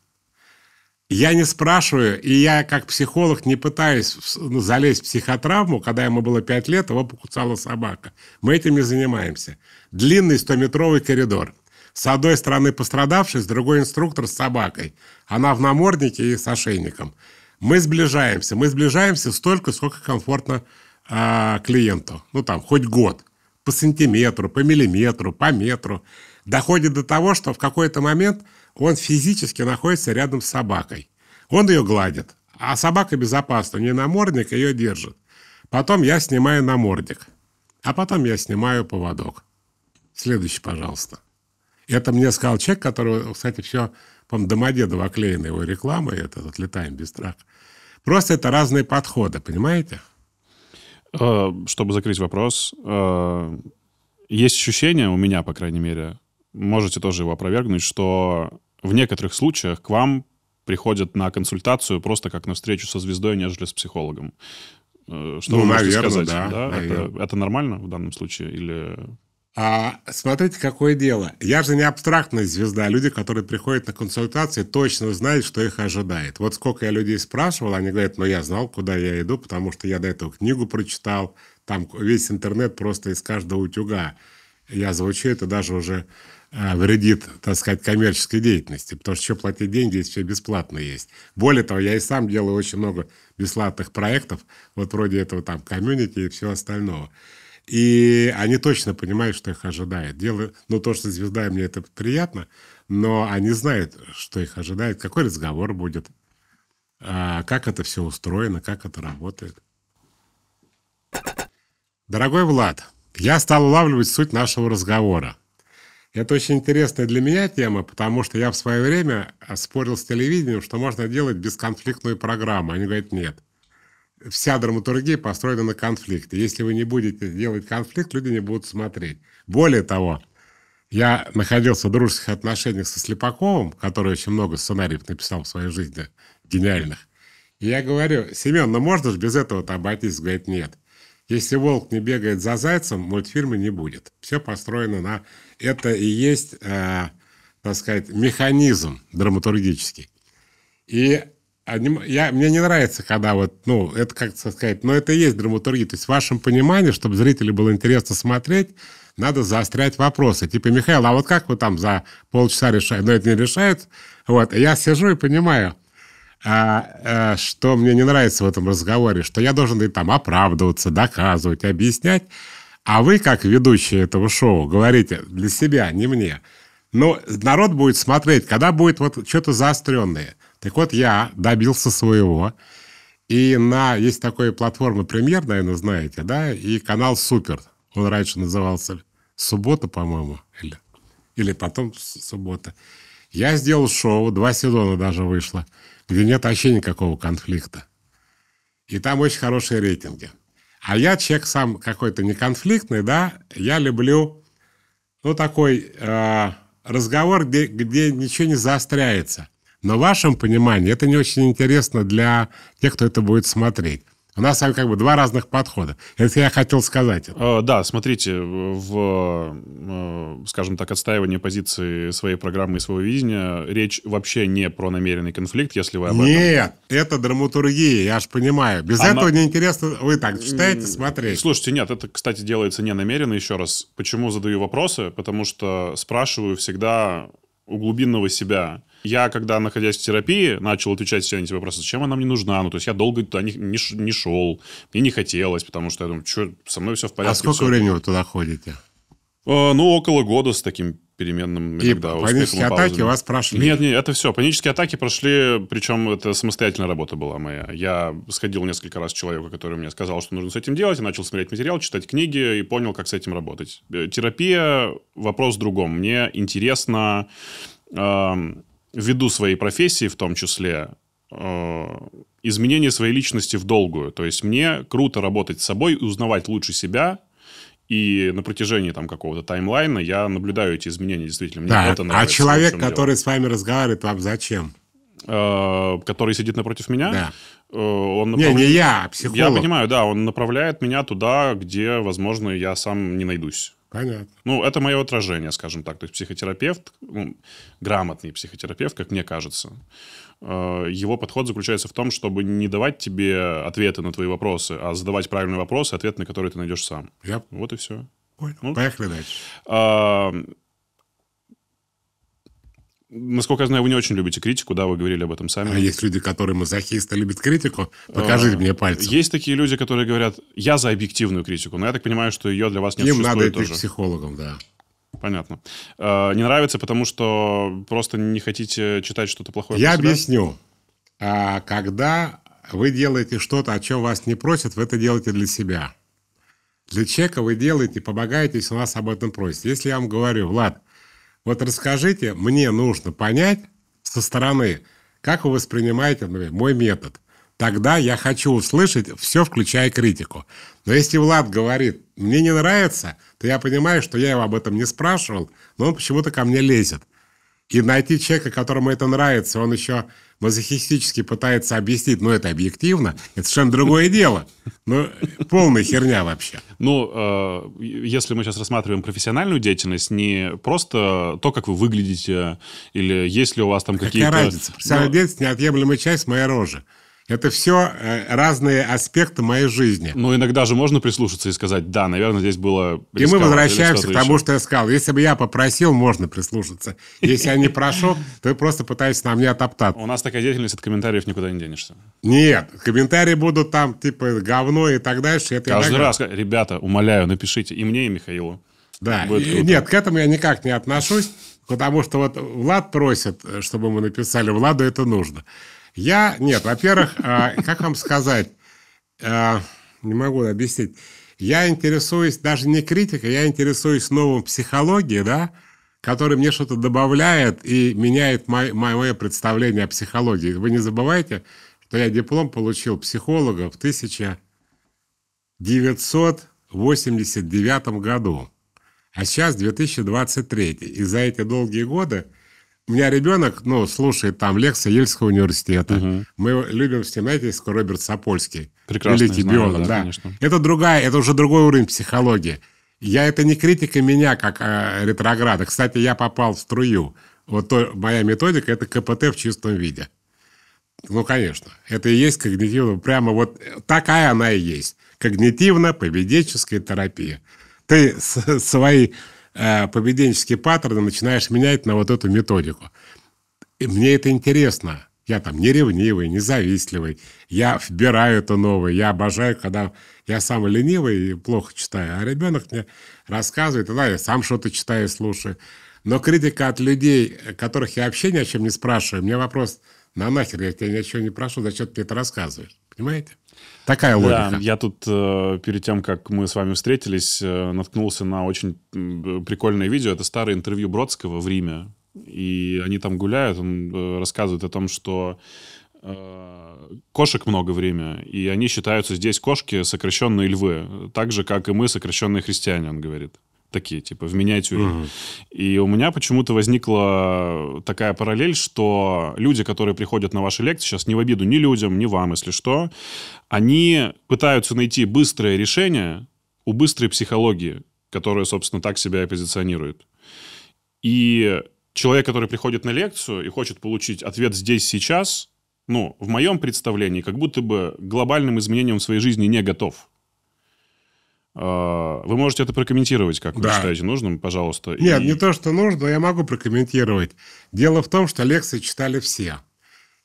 Я не спрашиваю, и я как психолог не пытаюсь ну, залезть в психотравму. Когда ему было 5 лет, его покусала собака. Мы этим не занимаемся. Длинный 100-метровый коридор. С одной стороны пострадавший, с другой инструктор с собакой. Она в наморднике и с ошейником. Мы сближаемся. Мы сближаемся столько, сколько комфортно э, клиенту. Ну, там, хоть год. По сантиметру, по миллиметру, по метру. Доходит до того, что в какой-то момент – он физически находится рядом с собакой. Он ее гладит. А собака безопасна. У нее намордник ее держит. Потом я снимаю намордник. А потом я снимаю поводок. Следующий, пожалуйста. Это мне сказал человек, который, кстати, все, по-моему, Домодедово оклеена его реклама, это вот «Летаем без страха». Просто это разные подходы, понимаете? Э, чтобы закрыть вопрос, э, есть ощущение у меня, по крайней мере, можете тоже его опровергнуть, что в некоторых случаях к вам приходят на консультацию просто как на встречу со звездой, нежели с психологом. Э, что ну, вы можете наверное, сказать? Да, да? Наверное. Это, это нормально в данном случае или а, смотрите, какое дело. Я же не абстрактная звезда. Люди, которые приходят на консультации, точно знают, что их ожидает. Вот сколько я людей спрашивал, они говорят, ну, я знал, куда я иду, потому что я до этого книгу прочитал. Там весь интернет просто из каждого утюга. Я звучу это даже уже Э, вредит, так сказать, коммерческой деятельности, потому что что платить деньги, если все бесплатно есть. Более того, я и сам делаю очень много бесплатных проектов, вот вроде этого там комьюнити и всего остального. И они точно понимают, что их ожидает. Дело, ну, то, что звезда, мне это приятно, но они знают, что их ожидает, какой разговор будет, а, как это все устроено, как это работает. Дорогой Влад, я стал улавливать суть нашего разговора. Это очень интересная для меня тема, потому что я в свое время э, спорил с телевидением, что можно делать бесконфликтную программу. Они говорят, нет. Вся драматургия построена на конфликте. Если вы не будете делать конфликт, люди не будут смотреть. Более того, я находился в дружеских отношениях со Слепаковым, который очень много сценариев написал в своей жизни гениальных. И я говорю, Семен, ну можно же без этого-то обойтись? Говорит, нет. Если волк не бегает за зайцем, мультфильма не будет. Все построено на это и есть, э, так сказать, механизм драматургический. И одним, я, мне не нравится, когда вот, ну, это как сказать, но это и есть драматургия. То есть в вашем понимании, чтобы зрителю было интересно смотреть, надо заострять вопросы. Типа, Михаил, а вот как вы там за полчаса решаете? Но ну, это не решает. Вот, я сижу и понимаю, а, а, что мне не нравится в этом разговоре, что я должен и там оправдываться, доказывать, объяснять. А вы, как ведущие этого шоу, говорите для себя, не мне. Но ну, народ будет смотреть, когда будет вот что-то заостренное. Так вот, я добился своего. И на... Есть такая платформа «Премьер», наверное, знаете, да? И канал «Супер». Он раньше назывался «Суббота», по-моему, или, или потом «Суббота». Я сделал шоу, два сезона даже вышло, где нет вообще никакого конфликта. И там очень хорошие рейтинги. А я человек сам какой-то не конфликтный, да, я люблю, ну, такой э, разговор, где, где ничего не заостряется. Но в вашем понимании это не очень интересно для тех, кто это будет смотреть. У нас как бы два разных подхода. Это я хотел сказать. Э, да, смотрите, в, э, скажем так, отстаивании позиции своей программы и своего видения речь вообще не про намеренный конфликт, если вы об этом... Нет, это драматургия, я же понимаю. Без Она... этого неинтересно, вы так читаете, смотрите? Слушайте, нет, это, кстати, делается не намеренно, еще раз. Почему задаю вопросы? Потому что спрашиваю всегда у глубинного себя, я, когда, находясь в терапии, начал отвечать себе на эти вопросы, зачем она мне нужна? Ну, то есть я долго туда не, не, не шел, мне не хотелось, потому что я думаю, что со мной все в порядке. А сколько все... времени вы туда ходите? Э, ну, около года с таким переменным и панические атаки паузами. вас прошли? Нет, нет, это все. Панические атаки прошли, причем это самостоятельная работа была моя. Я сходил несколько раз к человеку, который мне сказал, что нужно с этим делать, и начал смотреть материал, читать книги и понял, как с этим работать. Э, терапия – вопрос в другом. Мне интересно... Эм, ввиду своей профессии в том числе, э, изменение своей личности в долгую. То есть мне круто работать с собой, узнавать лучше себя, и на протяжении там какого-то таймлайна я наблюдаю эти изменения действительно. Мне да. это а нравится, а человек, который дело. с вами разговаривает, вам зачем? Э, который сидит напротив меня, да. Э, он направ... не, не я, а психолог. Я понимаю, да, он направляет меня туда, где, возможно, я сам не найдусь. Понятно. Ну, это мое отражение, скажем так. То есть психотерапевт, ну, грамотный психотерапевт, как мне кажется, э, его подход заключается в том, чтобы не давать тебе ответы на твои вопросы, а задавать правильные вопросы, ответ на которые ты найдешь сам. Я... Вот и все. Понял. Ну, Поехали дальше. А, Насколько я знаю, вы не очень любите критику, да, вы говорили об этом сами. А есть люди, которые мазохисты любят критику? А, Покажите а, мне пальцы. Есть такие люди, которые говорят, я за объективную критику, но я так понимаю, что ее для вас не Им существует надо идти к психологам, да. Понятно. А, не нравится, потому что просто не хотите читать что-то плохое. Я объясню. А, когда вы делаете что-то, о чем вас не просят, вы это делаете для себя. Для человека вы делаете, помогаете, если у нас об этом просят. Если я вам говорю, Влад, вот расскажите, мне нужно понять со стороны, как вы воспринимаете например, мой метод. Тогда я хочу услышать все, включая критику. Но если Влад говорит, мне не нравится, то я понимаю, что я его об этом не спрашивал, но он почему-то ко мне лезет. И найти человека, которому это нравится, он еще мазохистически пытается объяснить, ну, это объективно, это совершенно другое дело. Ну, полная херня вообще. Ну, э, если мы сейчас рассматриваем профессиональную деятельность, не просто то, как вы выглядите, или есть ли у вас там какие-то... Какая разница? Профессиональная ну, деятельность – неотъемлемая часть моей рожи. Это все э, разные аспекты моей жизни. Ну, иногда же можно прислушаться и сказать, да, наверное, здесь было... И мы возвращаемся к тому, еще. что я сказал. Если бы я попросил, можно прислушаться. Если я не прошу, то я просто пытаюсь на мне отоптаться. У нас такая деятельность, от комментариев никуда не денешься. Нет, комментарии будут там, типа, говно и так дальше. Это Каждый раз, ребята, умоляю, напишите и мне, и Михаилу. Да, нет, к этому я никак не отношусь, потому что вот Влад просит, э, чтобы мы написали, Владу это нужно. Я, нет, во-первых, а, как вам сказать, а, не могу объяснить. Я интересуюсь даже не критикой, я интересуюсь новым психологией, да, который мне что-то добавляет и меняет мое, представление о психологии. Вы не забывайте, что я диплом получил психолога в 1989 году, а сейчас 2023. И за эти долгие годы у меня ребенок, ну, слушает там лекции Ельского университета. Угу. Мы любим с ним, знаете, Роберт Сапольский. Прекрасный, великий знаю, биолог, да. да. Это другая, это уже другой уровень психологии. Я это не критика меня как э, ретрограда. Кстати, я попал в струю. Вот то, моя методика это КПТ в чистом виде. Ну, конечно, это и есть когнитивно, прямо вот такая она и есть. Когнитивно-поведенческая терапия. Ты свои Э, поведенческие паттерны начинаешь менять на вот эту методику. И мне это интересно. Я там не ревнивый, не завистливый. Я вбираю это новое. Я обожаю, когда я сам ленивый и плохо читаю. А ребенок мне рассказывает, да, я сам что-то читаю, слушаю. Но критика от людей, которых я вообще ни о чем не спрашиваю, мне вопрос, на нахер я тебя ни о чем не прошу, зачем ты это рассказываешь? Понимаете? Такая логика. Да, я тут э, перед тем, как мы с вами встретились, э, наткнулся на очень э, прикольное видео. Это старое интервью Бродского в Риме. И они там гуляют, он рассказывает о том, что кошек много в Риме, и они считаются здесь кошки сокращенные львы, так же, как и мы сокращенные христиане, он говорит такие, типа, в миниатюре. Угу. И у меня почему-то возникла такая параллель, что люди, которые приходят на ваши лекции, сейчас не в обиду ни людям, ни вам, если что, они пытаются найти быстрое решение у быстрой психологии, которая, собственно, так себя и позиционирует. И человек, который приходит на лекцию и хочет получить ответ здесь, сейчас, ну, в моем представлении, как будто бы глобальным изменениям в своей жизни не готов. А, вы можете это прокомментировать, как да. вы считаете нужным, пожалуйста. Нет, и... не то, что нужно, но я могу прокомментировать. Дело в том, что лекции читали все.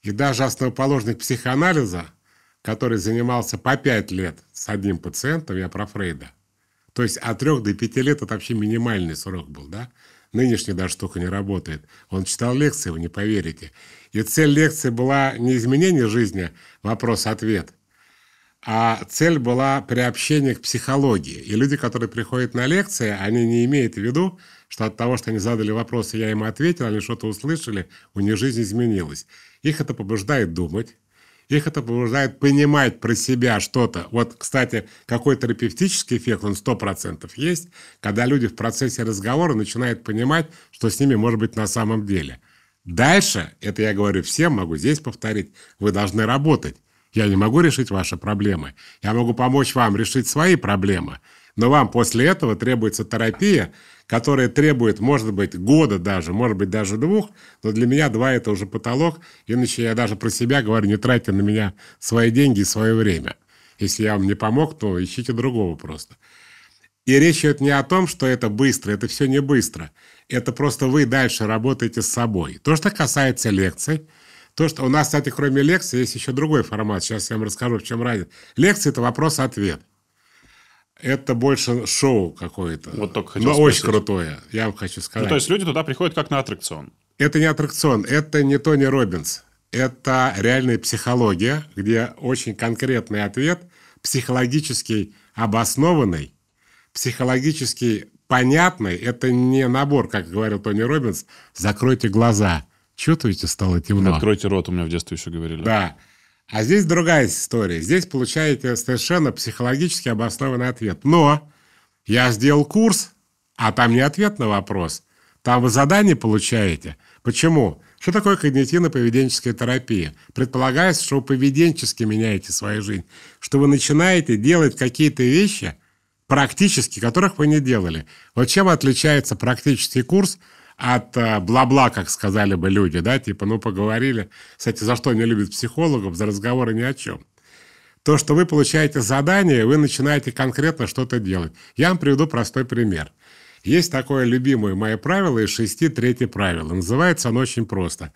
И даже основоположник психоанализа, который занимался по 5 лет с одним пациентом, я про Фрейда, то есть от 3 до 5 лет это вообще минимальный срок был, да? Нынешний даже штука не работает. Он читал лекции, вы не поверите. И цель лекции была не изменение жизни, вопрос-ответ – а цель была приобщение к психологии. И люди, которые приходят на лекции, они не имеют в виду, что от того, что они задали вопросы, я им ответил, они что-то услышали, у них жизнь изменилась. Их это побуждает думать, их это побуждает понимать про себя что-то. Вот, кстати, какой терапевтический эффект, он 100% есть, когда люди в процессе разговора начинают понимать, что с ними может быть на самом деле. Дальше, это я говорю всем, могу здесь повторить, вы должны работать. Я не могу решить ваши проблемы. Я могу помочь вам решить свои проблемы. Но вам после этого требуется терапия, которая требует, может быть, года даже, может быть, даже двух. Но для меня два – это уже потолок. Иначе я даже про себя говорю, не тратьте на меня свои деньги и свое время. Если я вам не помог, то ищите другого просто. И речь идет не о том, что это быстро, это все не быстро. Это просто вы дальше работаете с собой. То, что касается лекций – то, что у нас, кстати, кроме лекции, есть еще другой формат. Сейчас я вам расскажу, в чем разница. Лекции – это вопрос-ответ. Это больше шоу какое-то. Вот только хотел Но спросить. очень крутое, я вам хочу сказать. Ну, то есть люди туда приходят как на аттракцион. Это не аттракцион, это не Тони Робинс. Это реальная психология, где очень конкретный ответ, психологически обоснованный, психологически понятный. Это не набор, как говорил Тони Робинс, закройте глаза – чувствуете, стало темно. Откройте рот, у меня в детстве еще говорили. Да. А здесь другая история. Здесь получаете совершенно психологически обоснованный ответ. Но я сделал курс, а там не ответ на вопрос. Там вы задание получаете. Почему? Что такое когнитивно-поведенческая терапия? Предполагается, что вы поведенчески меняете свою жизнь, что вы начинаете делать какие-то вещи, практически, которых вы не делали. Вот чем отличается практический курс – от э, бла-бла, как сказали бы люди, да, типа, ну, поговорили. Кстати, за что не любят психологов? За разговоры ни о чем. То, что вы получаете задание, вы начинаете конкретно что-то делать. Я вам приведу простой пример. Есть такое любимое мое правило из шести третье правило. Называется оно очень просто.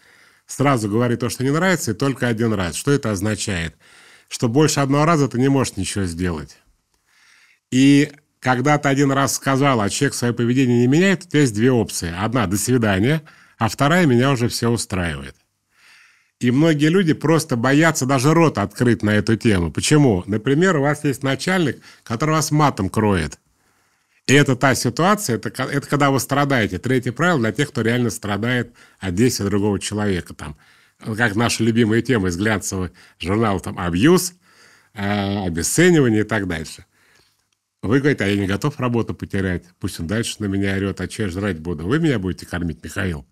Сразу говори то, что не нравится, и только один раз. Что это означает? Что больше одного раза ты не можешь ничего сделать. И когда-то один раз сказал, а человек свое поведение не меняет, то есть две опции. Одна – до свидания, а вторая – меня уже все устраивает. И многие люди просто боятся даже рот открыть на эту тему. Почему? Например, у вас есть начальник, который вас матом кроет. И это та ситуация, это, это когда вы страдаете. Третье правило для тех, кто реально страдает от действия другого человека. Там, как наша любимая тема из глянцевого журнала, там, абьюз, э, обесценивание и так дальше – вы говорите, а я не готов работу потерять. Пусть он дальше на меня орет, а че я жрать буду? Вы меня будете кормить, Михаил.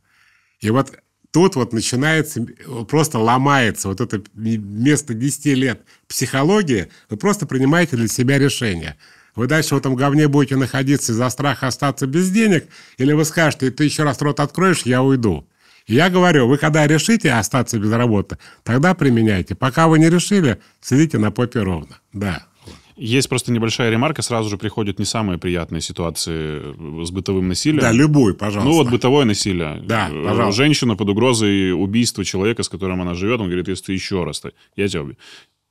И вот тут вот начинается, э, просто ломается вот это место 10 лет психологии. Вы просто принимаете для себя решение. Вы дальше в этом говне будете находиться из-за страха остаться без денег, или вы скажете, ты еще раз рот откроешь, я уйду. И я говорю, вы когда решите остаться без работы, тогда применяйте. Пока вы не решили, сидите на попе ровно. Да. Есть просто небольшая ремарка, сразу же приходят не самые приятные ситуации с бытовым насилием. Да, любой, пожалуйста. Ну вот бытовое насилие. Да, э, пожалуйста. Женщина под угрозой убийства человека, с которым она живет, он говорит, если ты еще раз, то я тебя убью.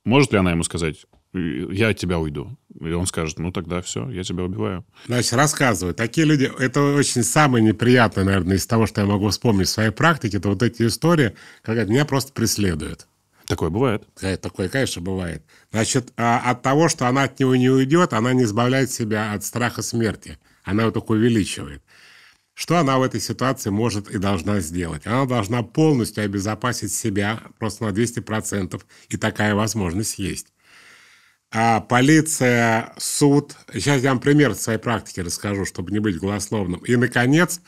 Может ли она ему сказать, я от тебя уйду? И он скажет, ну тогда все, я тебя убиваю. Значит, рассказываю. Такие люди, это очень самое неприятное, наверное, из того, что я могу вспомнить в своей практике, это вот эти истории, когда меня просто преследуют. Такое бывает. Такое, конечно, бывает. Значит, а, от того, что она от него не уйдет, она не избавляет себя от страха смерти. Она его только увеличивает. Что она в этой ситуации может и должна сделать? Она должна полностью обезопасить себя просто на 200%, и такая возможность есть. А полиция, суд... Сейчас я вам пример своей практики расскажу, чтобы не быть голословным. И, наконец,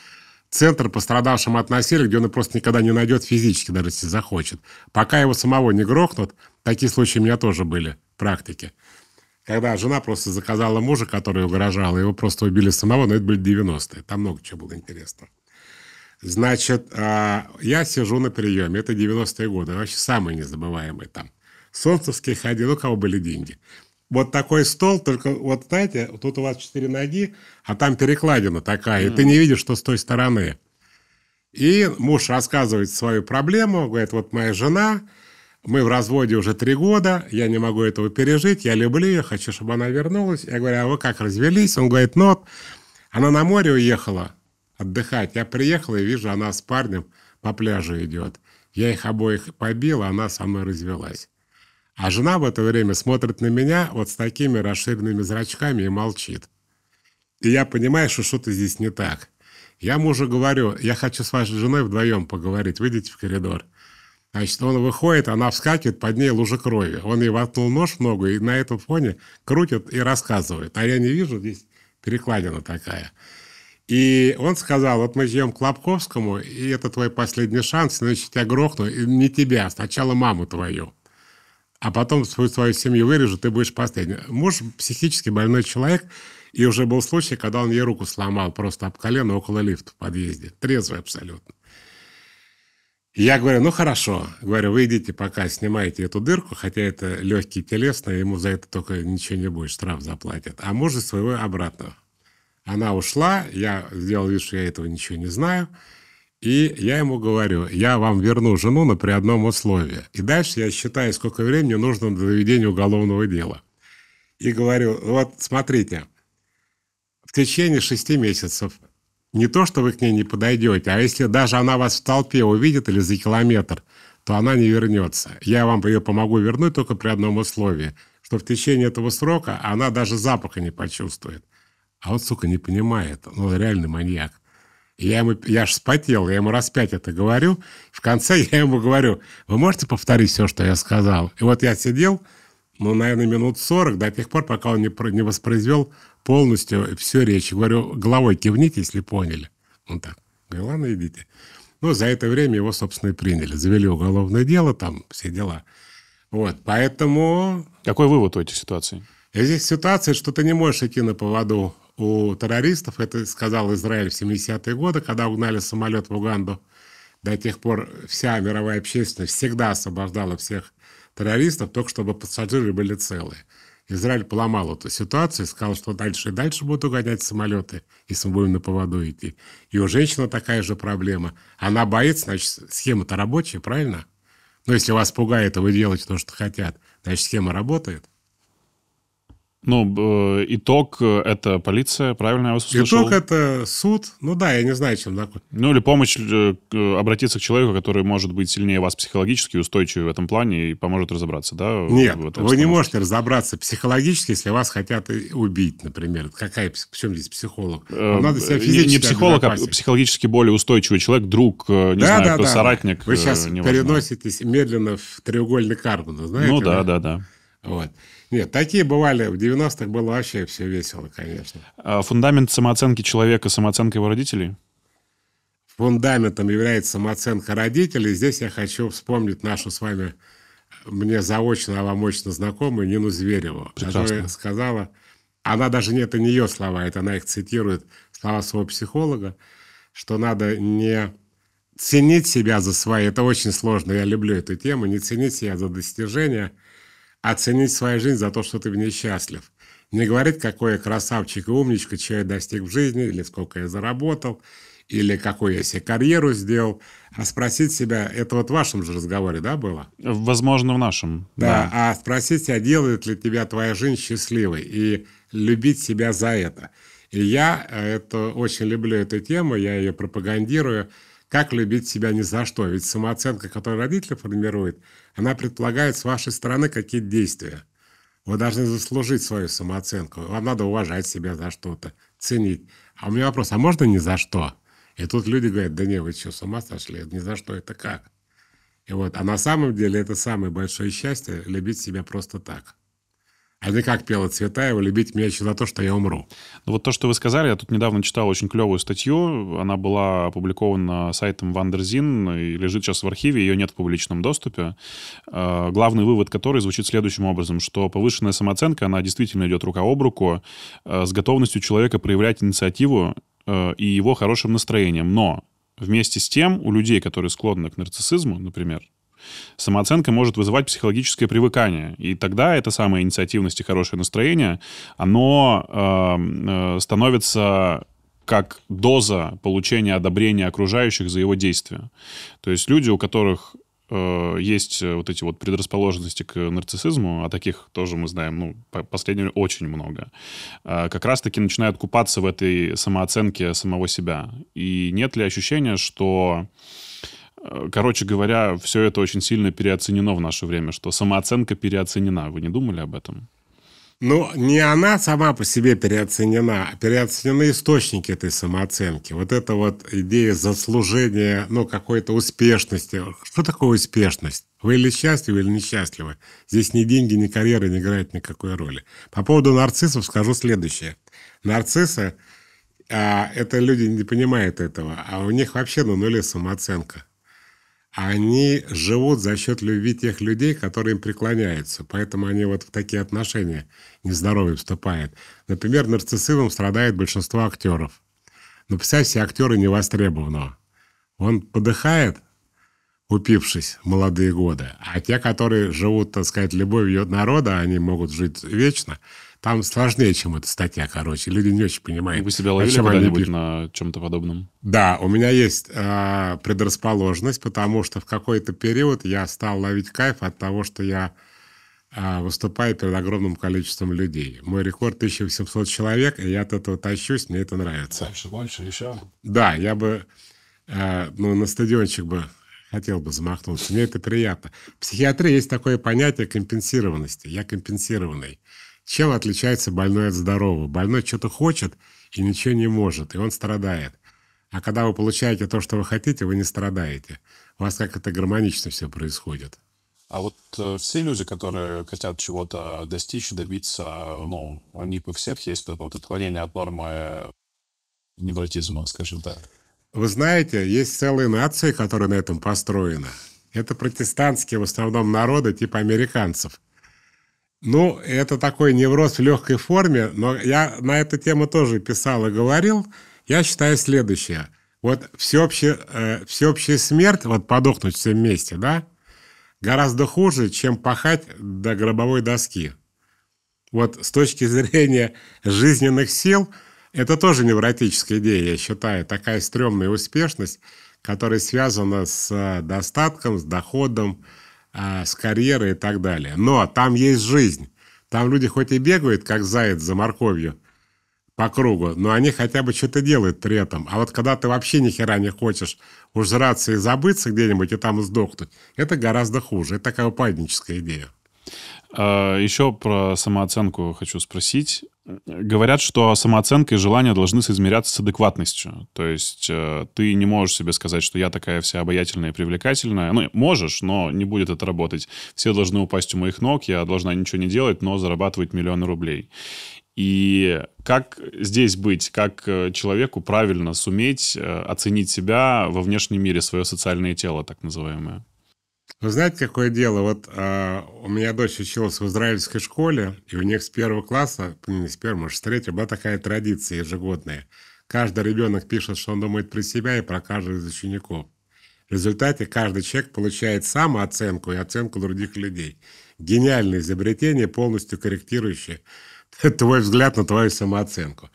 центр пострадавшим от насилия, где он просто никогда не найдет физически, даже если захочет. Пока его самого не грохнут, такие случаи у меня тоже были в практике. Когда жена просто заказала мужа, который угрожал, его просто убили самого, но это были 90-е. Там много чего было интересного. Значит, а, я сижу на приеме, это 90-е годы, вообще самые незабываемые там. Солнцевские ходил, у кого были деньги вот такой стол, только вот, знаете, тут у вас четыре ноги, а там перекладина такая, mm. и ты не видишь, что с той стороны. И муж рассказывает свою проблему, говорит, вот моя жена, мы в разводе уже три года, я не могу этого пережить, я люблю ее, хочу, чтобы она вернулась. Я говорю, а вы как развелись? Он говорит, ну, она на море уехала отдыхать. Я приехал и вижу, она с парнем по пляжу идет. Я их обоих побил, а она со мной развелась. А жена в это время смотрит на меня вот с такими расширенными зрачками и молчит. И я понимаю, что что-то здесь не так. Я мужу говорю, я хочу с вашей женой вдвоем поговорить, выйдите в коридор. Значит, он выходит, она вскакивает, под ней лужа крови. Он ей воткнул нож в ногу и на этом фоне крутит и рассказывает. А я не вижу, здесь перекладина такая. И он сказал, вот мы идем к Лобковскому, и это твой последний шанс, Значит, я грохну, и не тебя, а сначала маму твою а потом свою, свою семью вырежу, ты будешь последним. Муж психически больной человек, и уже был случай, когда он ей руку сломал просто об колено около лифта в подъезде. Трезвый абсолютно. я говорю, ну хорошо. Говорю, вы идите пока, снимайте эту дырку, хотя это легкий телесный, ему за это только ничего не будет, штраф заплатят. А мужа своего обратно. Она ушла, я сделал вид, что я этого ничего не знаю. И я ему говорю, я вам верну жену, но при одном условии. И дальше я считаю, сколько времени нужно для доведения уголовного дела. И говорю, вот смотрите, в течение шести месяцев не то, что вы к ней не подойдете, а если даже она вас в толпе увидит или за километр, то она не вернется. Я вам ее помогу вернуть только при одном условии, что в течение этого срока она даже запаха не почувствует. А вот, сука, не понимает, ну, реальный маньяк. Я, ему, я ж вспотел, я ему раз пять это говорю. В конце [LAUGHS] я ему говорю, вы можете повторить все, что я сказал? И вот я сидел, ну, наверное, минут сорок до тех пор, пока он не, не воспроизвел полностью всю речь. Говорю, головой кивните, если поняли. Он так, говорю, «Ну, ладно, идите. Ну, за это время его, собственно, и приняли. Завели уголовное дело, там все дела. Вот, поэтому... Какой вывод у этой ситуации? И здесь ситуация, что ты не можешь идти на поводу у террористов. Это сказал Израиль в 70-е годы, когда угнали самолет в Уганду. До тех пор вся мировая общественность всегда освобождала всех террористов, только чтобы пассажиры были целые. Израиль поломал эту ситуацию, сказал, что дальше и дальше будут угонять самолеты, если мы будем на поводу идти. И у женщины такая же проблема. Она боится, значит, схема-то рабочая, правильно? Но если вас пугает, а вы делаете то, что хотят, значит, схема работает – ну, э, итог э, — это полиция, правильно я вас услышал? Итог — это суд. Ну да, я не знаю, чем такой. Ну или помощь э, обратиться к человеку, который может быть сильнее вас психологически, устойчивее в этом плане и поможет разобраться, да? Нет, вы не можете разобраться психологически, если вас хотят убить, например. Какая, в чем здесь психолог? Вам надо себя физически Не психолог, а психологически более устойчивый человек, друг, не да, знаю, да, кто, да, соратник. Вы сейчас переноситесь медленно в треугольный карбон, знаете? Ну да, да, да. Вот. Нет, такие бывали. В 90-х было вообще все весело, конечно. А фундамент самооценки человека, самооценка его родителей? Фундаментом является самооценка родителей. Здесь я хочу вспомнить нашу с вами, мне заочно, а вам очно знакомую Нину Звереву. Прекрасно. сказала, она даже не это не ее слова, это она их цитирует, слова своего психолога, что надо не ценить себя за свои, это очень сложно, я люблю эту тему, не ценить себя за достижения – оценить свою жизнь за то, что ты в ней счастлив. Не говорить, какой я красавчик и умничка, чего я достиг в жизни, или сколько я заработал, или какую я себе карьеру сделал, а спросить себя, это вот в вашем же разговоре, да, было? Возможно, в нашем. Да, да. а спросить себя, делает ли тебя твоя жизнь счастливой, и любить себя за это. И я э, это очень люблю эту тему, я ее пропагандирую, как любить себя ни за что? Ведь самооценка, которую родители формируют, она предполагает с вашей стороны какие-то действия. Вы должны заслужить свою самооценку. Вам надо уважать себя за что-то, ценить. А у меня вопрос, а можно ни за что? И тут люди говорят, да не, вы что, с ума сошли? Это ни за что, это как? И вот, а на самом деле это самое большое счастье – любить себя просто так. А ты как пела Цветаева «Любить меня еще за то, что я умру»? Ну, вот то, что вы сказали, я тут недавно читал очень клевую статью. Она была опубликована сайтом Вандерзин и лежит сейчас в архиве, ее нет в публичном доступе. Э, главный вывод который звучит следующим образом, что повышенная самооценка, она действительно идет рука об руку э, с готовностью человека проявлять инициативу э, и его хорошим настроением. Но вместе с тем у людей, которые склонны к нарциссизму, например, самооценка может вызывать психологическое привыкание. И тогда эта самая инициативность и хорошее настроение, оно эм, э, становится как доза получения одобрения окружающих за его действия. То есть люди, у которых э, есть вот эти вот предрасположенности к нарциссизму, а таких тоже мы знаем, ну, по последнее очень много, э, как раз-таки начинают купаться в этой самооценке самого себя. И нет ли ощущения, что Э, короче говоря, все это очень сильно переоценено в наше время, что самооценка переоценена. Вы не думали об этом? Ну, не она сама по себе переоценена, а переоценены источники этой самооценки. Вот эта вот идея заслужения, ну, какой-то успешности. Что такое успешность? Вы или счастливы, или несчастливы. Здесь ни деньги, ни карьера не играют никакой роли. По поводу нарциссов скажу следующее. Нарциссы, а, это люди не понимают этого, а у них вообще на нуле самооценка они живут за счет любви тех людей, которые им преклоняются. Поэтому они вот в такие отношения нездоровые вступают. Например, нарциссизмом страдает большинство актеров. Но представь актеры не востребованы. Он подыхает, упившись в молодые годы. А те, которые живут, так сказать, любовью народа, они могут жить вечно – там сложнее, чем эта статья, короче. Люди не очень понимают. Вы себя ловили когда-нибудь они... на чем-то подобном? Да, у меня есть э, предрасположенность, потому что в какой-то период я стал ловить кайф от того, что я э, выступаю перед огромным количеством людей. Мой рекорд 1700 человек, и я от этого тащусь, мне это нравится. Больше, больше, еще. Да, я бы э, ну, на стадиончик бы хотел бы замахнуться. Мне это приятно. В психиатрии есть такое понятие компенсированности. Я компенсированный. Чем отличается больной от здорового? Больной что-то хочет и ничего не может, и он страдает. А когда вы получаете то, что вы хотите, вы не страдаете. У вас как это гармонично все происходит. А вот э, все люди, которые хотят чего-то достичь, добиться, ну, у них у всех есть вот отклонение от нормы невротизма, скажем так. Вы знаете, есть целые нации, которые на этом построены. Это протестантские в основном народы типа американцев – ну, это такой невроз в легкой форме, но я на эту тему тоже писал и говорил. Я считаю следующее. Вот всеобще, э, всеобщая смерть, вот подохнуть всем вместе, да, гораздо хуже, чем пахать до гробовой доски. Вот с точки зрения жизненных сил, это тоже невротическая идея, я считаю. Такая стрёмная успешность, которая связана с э, достатком, с доходом, а, с карьерой и так далее. Но там есть жизнь. Там люди хоть и бегают, как заяц за морковью, по кругу, но они хотя бы что-то делают при этом. А вот когда ты вообще ни хера не хочешь ужраться и забыться где-нибудь и там сдохнуть, это гораздо хуже. Это такая упадническая идея. А, Еще про самооценку хочу спросить. Говорят, что самооценка и желание должны соизмеряться с адекватностью. То есть э, ты не можешь себе сказать, что я такая вся обаятельная и привлекательная. Ну, можешь, но не будет это работать. Все должны упасть у моих ног, я должна ничего не делать, но зарабатывать миллионы рублей. И как здесь быть, как э, человеку правильно суметь э, оценить себя во внешнем мире, свое социальное тело, так называемое? Но знаете, какое дело? Вот а, у меня дочь училась в израильской школе, и у них с первого класса, ну, не с первого, может, с третьего, была такая традиция ежегодная. Каждый ребенок пишет, что он думает про себя и про каждого из учеников. В результате каждый человек получает самооценку и оценку других людей. Гениальное изобретение, полностью корректирующее [LAUGHS] твой взгляд на твою самооценку.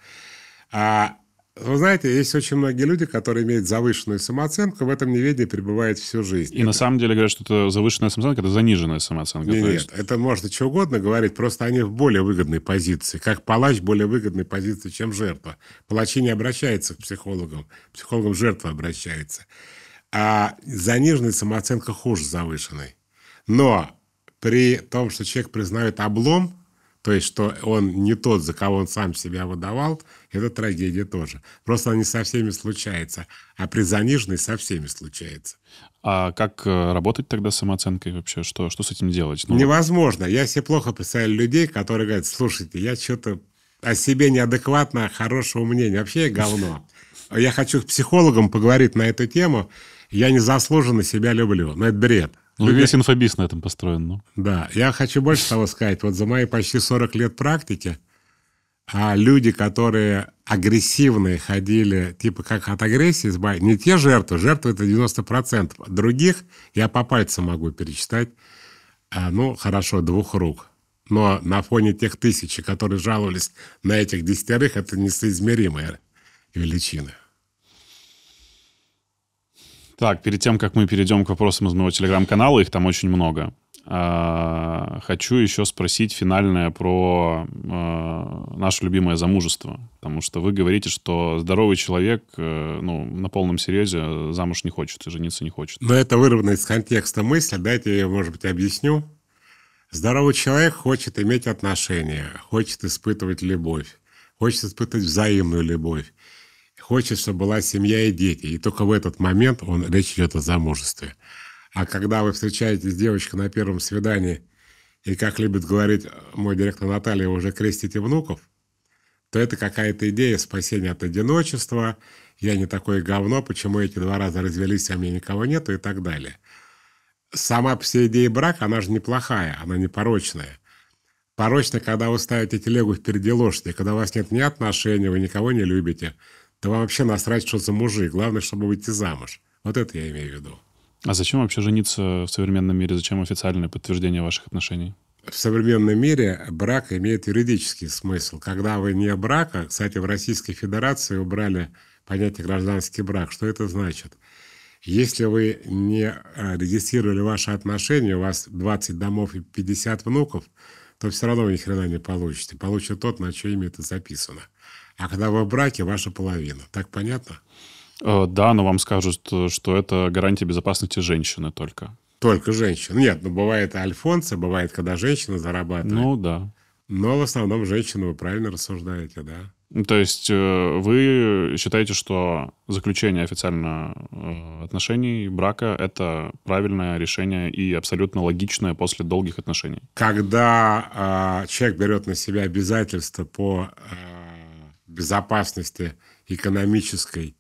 А вы знаете, есть очень многие люди, которые имеют завышенную самооценку, в этом неведении пребывает всю жизнь. И это... на самом деле говорят, что это завышенная самооценка, это заниженная самооценка. Нет, есть... нет, это можно что угодно говорить, просто они в более выгодной позиции. Как палач в более выгодной позиции, чем жертва. Палачи не обращаются к психологам, психологам жертва обращается. А заниженная самооценка хуже завышенной. Но при том, что человек признает облом – то есть, что он не тот, за кого он сам себя выдавал, это трагедия тоже. Просто они со всеми случается, а при заниженной со всеми случается. А как э, работать тогда с самооценкой вообще? Что, что с этим делать? Ну... Невозможно. Я себе плохо представляю людей, которые говорят, слушайте, я что-то о себе неадекватно хорошего мнения. Вообще я говно. Я хочу к психологам поговорить на эту тему. Я незаслуженно себя люблю. Но это бред. Ну, весь инфобиз на этом построен. Ну. Да, я хочу больше того сказать. Вот за мои почти 40 лет практики а люди, которые агрессивные ходили, типа как от агрессии избавить, не те жертвы, жертвы это 90%. Других я по пальцам могу перечитать, а, ну, хорошо, двух рук. Но на фоне тех тысяч, которые жаловались на этих десятерых, это несоизмеримая величина. Так, перед тем, как мы перейдем к вопросам из моего телеграм-канала, их там очень много. А, хочу еще спросить финальное про а, наше любимое замужество. Потому что вы говорите, что здоровый человек э, ну, на полном серьезе замуж не хочет и жениться не хочет. Но это вырвано из контекста мысли. Дайте я, может быть, объясню. Здоровый человек хочет иметь отношения, хочет испытывать любовь, хочет испытывать взаимную любовь хочет, чтобы была семья и дети. И только в этот момент он речь идет о замужестве. А когда вы встречаетесь с девочкой на первом свидании, и, как любит говорить э, мой директор Наталья, уже крестите внуков, то это какая-то идея спасения от одиночества, я не такое говно, почему эти два раза развелись, а мне никого нету и так далее. Сама по себе идея брака, она же неплохая, она не порочная. Порочно, когда вы ставите телегу впереди лошади, когда у вас нет ни отношений, вы никого не любите – да вам вообще насрать, что за мужик. Главное, чтобы выйти замуж. Вот это я имею в виду. А зачем вообще жениться в современном мире? Зачем официальное подтверждение ваших отношений? В современном мире брак имеет юридический смысл. Когда вы не брака, кстати, в Российской Федерации убрали понятие гражданский брак. Что это значит? Если вы не э, регистрировали ваши отношения, у вас 20 домов и 50 внуков, то все равно вы ни хрена не получите. Получит тот, на чье имя это записано. А когда вы в браке, ваша половина. Так понятно? Э, да, но вам скажут, что это гарантия безопасности женщины только. Только женщин. Нет, ну бывает альфонсы, бывает, когда женщина зарабатывает. Ну да. Но в основном женщина, вы правильно рассуждаете, да? Ну, то есть э, вы считаете, что заключение официально э, отношений, брака – это правильное решение и абсолютно логичное после долгих отношений? Когда э, человек берет на себя обязательства по э, безопасности экономической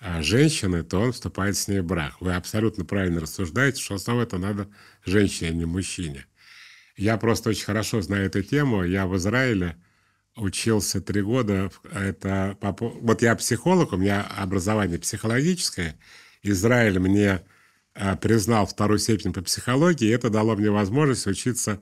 а, женщины, то он вступает с ней в брак. Вы абсолютно правильно рассуждаете, что основа это надо женщине, а не мужчине. Я просто очень хорошо знаю эту тему. Я в Израиле учился три года. Это Вот я психолог, у меня образование психологическое. Израиль мне а, признал вторую степень по психологии, и это дало мне возможность учиться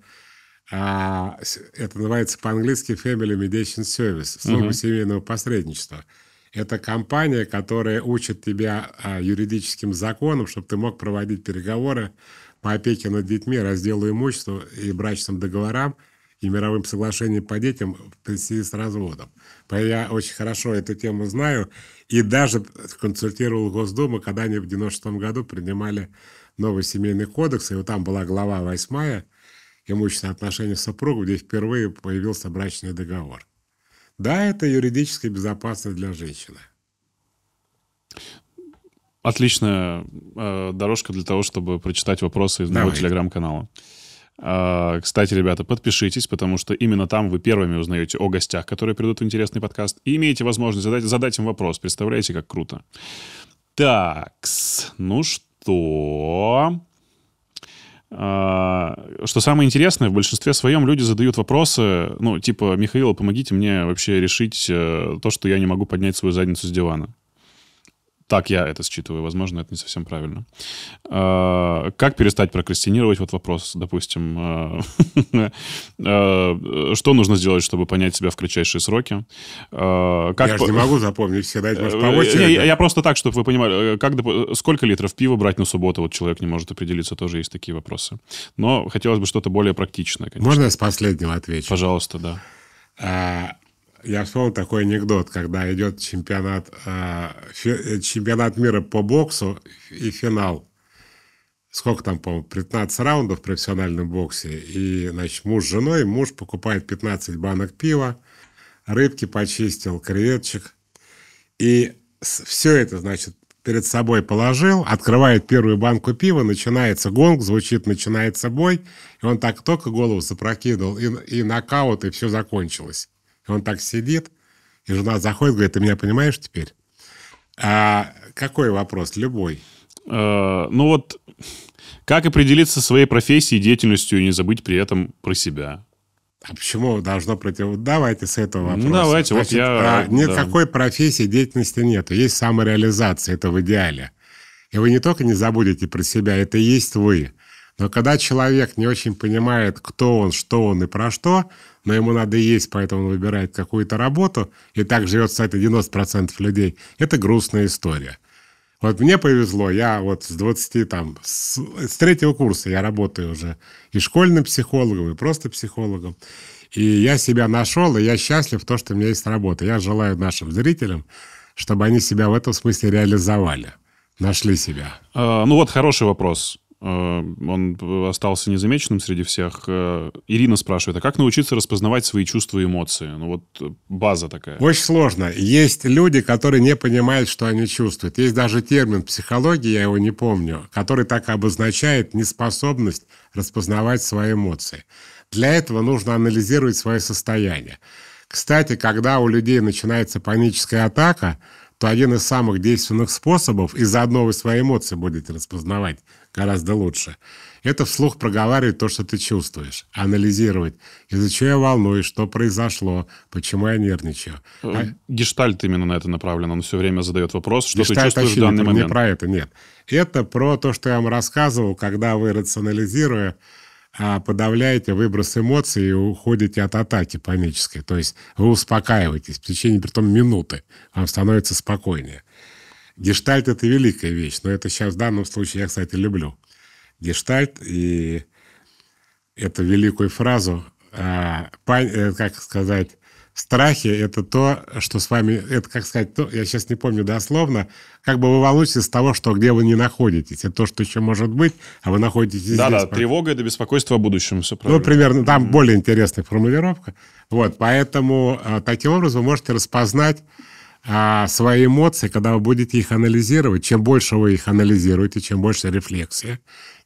а, это называется по-английски Family Mediation Service, служба uh-huh. семейного посредничества. Это компания, которая учит тебя а, юридическим законам, чтобы ты мог проводить переговоры по опеке над детьми, разделу имущества и брачным договорам и мировым соглашением по детям в связи с разводом. Поэтому я очень хорошо эту тему знаю и даже консультировал Госдуму, когда они в 96 году принимали новый семейный кодекс, и вот там была глава восьмая, имущественные отношения супругов, где впервые появился брачный договор. Да, это юридическая безопасность для женщины. Отличная э, дорожка для того, чтобы прочитать вопросы из моего телеграм-канала. Э, кстати, ребята, подпишитесь, потому что именно там вы первыми узнаете о гостях, которые придут в интересный подкаст, и имеете возможность задать, задать им вопрос. Представляете, как круто. Так, ну что? А, что самое интересное, в большинстве своем люди задают вопросы, ну, типа, Михаил, помогите мне вообще решить э, то, что я не могу поднять свою задницу с дивана. Так я это считываю, возможно, это не совсем правильно. А, как перестать прокрастинировать? Вот вопрос, допустим. А, [LAUGHS] а, что нужно сделать, чтобы понять себя в кратчайшие сроки? Я же не могу запомнить все. Я просто так, чтобы вы понимали, э, сколько литров пива брать на субботу? Вот человек не может определиться, тоже есть такие вопросы. Но хотелось бы что-то более практичное, Можно я с последнего отвечу? Пожалуйста, да. Я вспомнил такой анекдот, когда идет чемпионат, а, э, чемпионат мира по боксу и финал. Сколько там, по-моему, 15 раундов в профессиональном боксе. И, значит, муж с женой, муж покупает 15 банок пива, рыбки почистил, креветчик И все это, значит, перед собой положил, открывает первую банку пива, начинается гонг, звучит «начинается бой», и он так только голову запрокидывал и, и нокаут, и все закончилось. И он так сидит, и жена заходит, говорит, ты меня понимаешь теперь? А какой вопрос? Любой. Э, ну вот, как определиться своей профессией деятельностью и не забыть при этом про себя? А почему должно против... Давайте с этого ну, вопроса. Ну, давайте, Значит, вот я... А, никакой да. профессии деятельности нет. Есть самореализация, это в идеале. И вы не только не забудете про себя, это и есть вы. Но когда человек не очень понимает, кто он, что он и про что, но ему надо есть, поэтому он выбирает какую-то работу, и так живет, кстати, 90% людей, это грустная история. Вот мне повезло, я вот с 20, там, с, с третьего курса я работаю уже и школьным психологом, и просто психологом. И я себя нашел, и я счастлив, в том, что у меня есть работа. Я желаю нашим зрителям, чтобы они себя в этом смысле реализовали, нашли себя. А, ну вот хороший вопрос. Э, он остался незамеченным среди всех. Э, Ирина спрашивает, а как научиться распознавать свои чувства и эмоции? Ну вот э, база такая. Очень сложно. Есть люди, которые не понимают, что они чувствуют. Есть даже термин психологии, я его не помню, который так обозначает неспособность распознавать свои эмоции. Для этого нужно анализировать свое состояние. Кстати, когда у людей начинается паническая атака – то один из самых действенных способов, и заодно вы свои эмоции будете распознавать гораздо лучше, это вслух проговаривать то, что ты чувствуешь, анализировать, из-за чего я волнуюсь, что произошло, почему я нервничаю. Э, а гештальт именно на это направлен, он все время задает вопрос, что Гештальт ты чувствуешь в данный не момент. Не про это, нет. Это про то, что я вам рассказывал, когда вы рационализируя а, подавляете выброс эмоций и уходите от атаки панической. То есть вы успокаиваетесь в течение, притом, минуты. Вам становится спокойнее. Гештальт – это великая вещь, но это сейчас в данном случае я, кстати, люблю. Гештальт и эту великую фразу, а, э, как сказать, Страхи – это то, что с вами, это, как сказать, то, я сейчас не помню дословно, как бы вывалось из того, что где вы не находитесь. Это то, что еще может быть, а вы находитесь да, здесь. Да-да, тревога – это беспокойство о будущем, все Ну, примерно, там mm-hmm. более интересная формулировка. Вот, поэтому а, таким образом вы можете распознать а, свои эмоции, когда вы будете их анализировать. Чем больше вы их анализируете, чем больше рефлексия,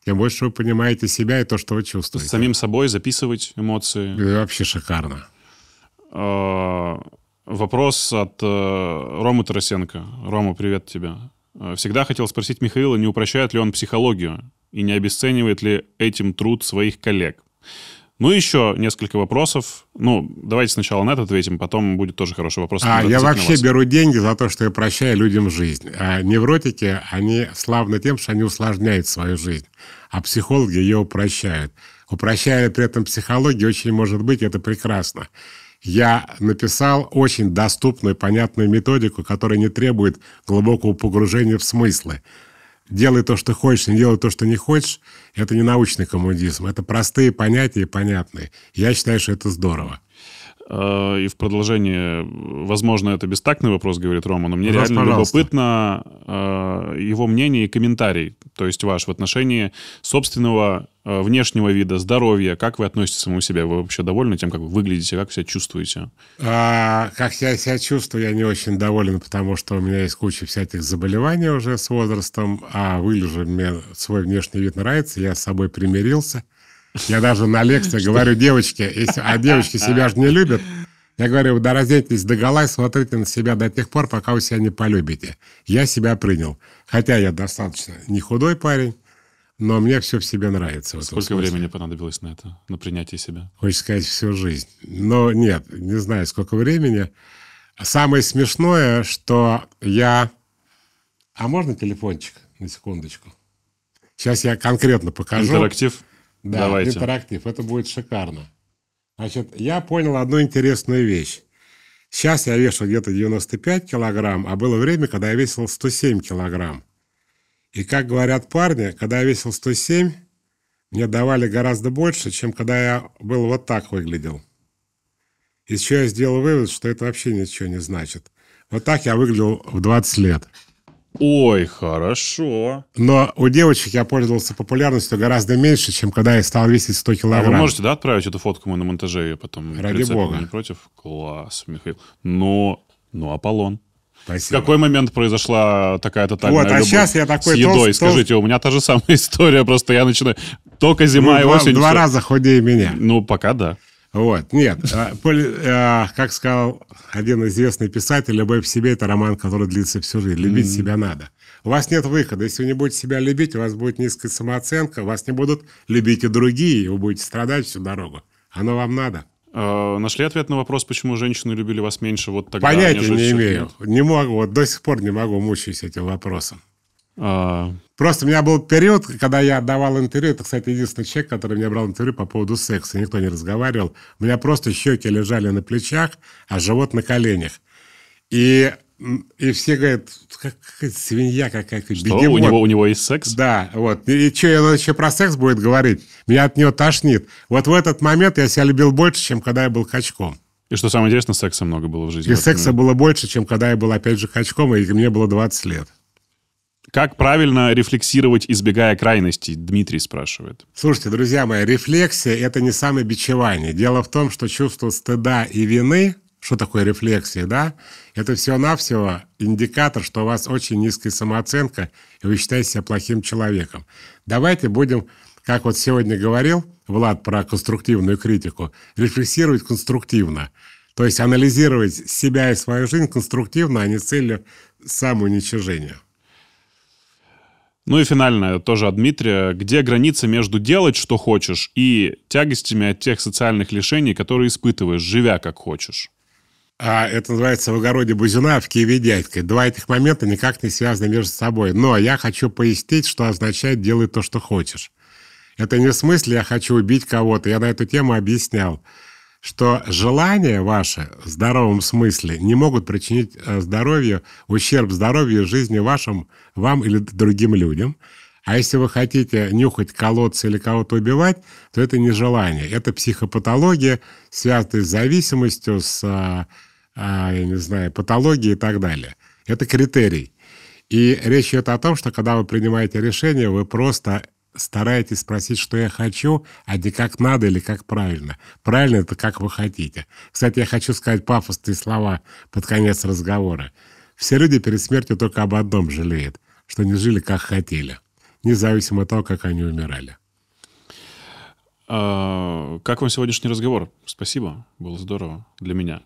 тем больше вы понимаете себя и то, что вы чувствуете. С самим собой записывать эмоции. И вообще шикарно. Э, вопрос от э, Ромы Тарасенко. Рома, привет тебе. Э, всегда хотел спросить Михаила, не упрощает ли он психологию и не обесценивает ли этим труд своих коллег. Ну, еще несколько вопросов. Ну, давайте сначала на это ответим, потом будет тоже хороший вопрос. А, я вообще вас. беру деньги за то, что я прощаю людям жизнь. А невротики, они славны тем, что они усложняют свою жизнь, а психологи ее упрощают. Упрощая при этом психологию, очень может быть, это прекрасно я написал очень доступную, понятную методику, которая не требует глубокого погружения в смыслы. Делай то, что хочешь, не делай то, что не хочешь. Это не научный коммунизм. Это простые понятия и понятные. Я считаю, что это здорово. Э, и в продолжение, возможно, это бестактный вопрос, говорит Рома, но мне Раз, реально пожалуйста. любопытно э, его мнение и комментарий, то есть ваш в отношении собственного Э, внешнего вида, здоровья, как вы относитесь к самому себе? Вы вообще довольны тем, как вы выглядите, как вы себя чувствуете? А, как я себя чувствую, я не очень доволен, потому что у меня есть куча всяких заболеваний уже с возрастом, а выгляжу, мне свой внешний вид нравится, я с собой примирился. Я даже на лекции говорю, девочке, а девочки себя же не любят, я говорю, да разденьтесь догола и смотрите на себя до тех пор, пока вы себя не полюбите. Я себя принял. Хотя я достаточно не худой парень, но мне все в себе нравится. Сколько времени понадобилось на это, на принятие себя? Хочешь сказать, всю жизнь. Но нет, не знаю, сколько времени. Самое смешное, что я... А можно телефончик на секундочку? Сейчас я конкретно покажу. Интерактив? Да, Давайте. интерактив. Это будет шикарно. Значит, я понял одну интересную вещь. Сейчас я вешал где-то 95 килограмм, а было время, когда я весил 107 килограмм. И как говорят парни, когда я весил 107, мне давали гораздо больше, чем когда я был вот так выглядел. Из чего я сделал вывод, что это вообще ничего не значит. Вот так я выглядел в 20 лет. Ой, хорошо. Но у девочек я пользовался популярностью гораздо меньше, чем когда я стал весить 100 килограмм. А вы можете, да, отправить эту фотку мы на монтаже и потом... Ради бога. Не против? Класс, Михаил. Но, но ну, Аполлон. Спасибо. В какой момент произошла такая тотальная Вот, а любовь сейчас я такой с едой? Толст, Скажите, толст... у меня та же самая [LAUGHS] история, просто я начинаю... Только зима ну, и два, осень. Два все. раза ходи и меня. Ну, пока да. Вот, нет. А, а, как сказал один известный писатель, любовь к себе – это роман, который длится всю жизнь. Любить себя надо. У вас нет выхода. Если вы не будете себя любить, у вас будет низкая самооценка, вас не будут любить и другие, и вы будете страдать всю дорогу. Оно вам надо. Э, нашли ответ на вопрос, почему женщины любили вас меньше вот тогда? Понятия не имею. Днях? Не могу, вот до сих пор не могу мучаюсь этим вопросом. А... Просто у меня был период, когда я давал интервью. Это, кстати, единственный человек, который мне брал интервью по поводу секса. Никто не разговаривал. У меня просто щеки лежали на плечах, а живот на коленях. И и все говорят, как свинья какая, как Что, бегемот. у него, у него есть секс? Да, вот. И, и что, он еще про секс будет говорить? Меня от него тошнит. Вот в этот момент я себя любил больше, чем когда я был качком. И что самое интересное, секса много было в жизни. И в секса момент. было больше, чем когда я был, опять же, качком, и мне было 20 лет. Как правильно рефлексировать, избегая крайностей? Дмитрий спрашивает. Слушайте, друзья мои, рефлексия – это не самое бичевание. Дело в том, что чувство стыда и вины что такое рефлексия, да? Это всего-навсего индикатор, что у вас очень низкая самооценка, и вы считаете себя плохим человеком. Давайте будем, как вот сегодня говорил Влад про конструктивную критику, рефлексировать конструктивно. То есть анализировать себя и свою жизнь конструктивно, а не целью самоуничижения. Ну и финальное тоже от Дмитрия. Где граница между делать, что хочешь, и тягостями от тех социальных лишений, которые испытываешь, живя как хочешь? а это называется «В огороде Бузина, в Киеве дядькой». Два этих момента никак не связаны между собой. Но я хочу пояснить, что означает «делай то, что хочешь». Это не в смысле «я хочу убить кого-то». Я на эту тему объяснял, что желания ваши в здоровом смысле не могут причинить э, здоровью, ущерб здоровью жизни вашим, вам или другим людям. А если вы хотите нюхать колодцы или кого-то убивать, то это не желание. Это психопатология, связанная с зависимостью, с э, а, я не знаю, патологии и так далее. Это критерий. И речь идет о том, что когда вы принимаете решение, вы просто стараетесь спросить, что я хочу, а не как надо или как правильно. Правильно это как вы хотите. Кстати, я хочу сказать пафосные слова под конец разговора. Все люди перед смертью только об одном жалеют, что не жили как хотели, независимо от того, как они умирали. А, как вам сегодняшний разговор? Спасибо, было здорово для меня.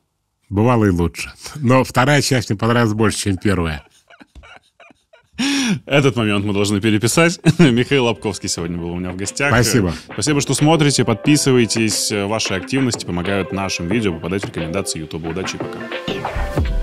Бывало и лучше. Но вторая часть мне понравилась больше, чем первая. Этот момент мы должны переписать. [LAUGHS] Михаил Лобковский сегодня был у меня в гостях. Спасибо. Спасибо, что смотрите, подписывайтесь. Ваши активности помогают нашим видео попадать в рекомендации YouTube. Удачи и пока.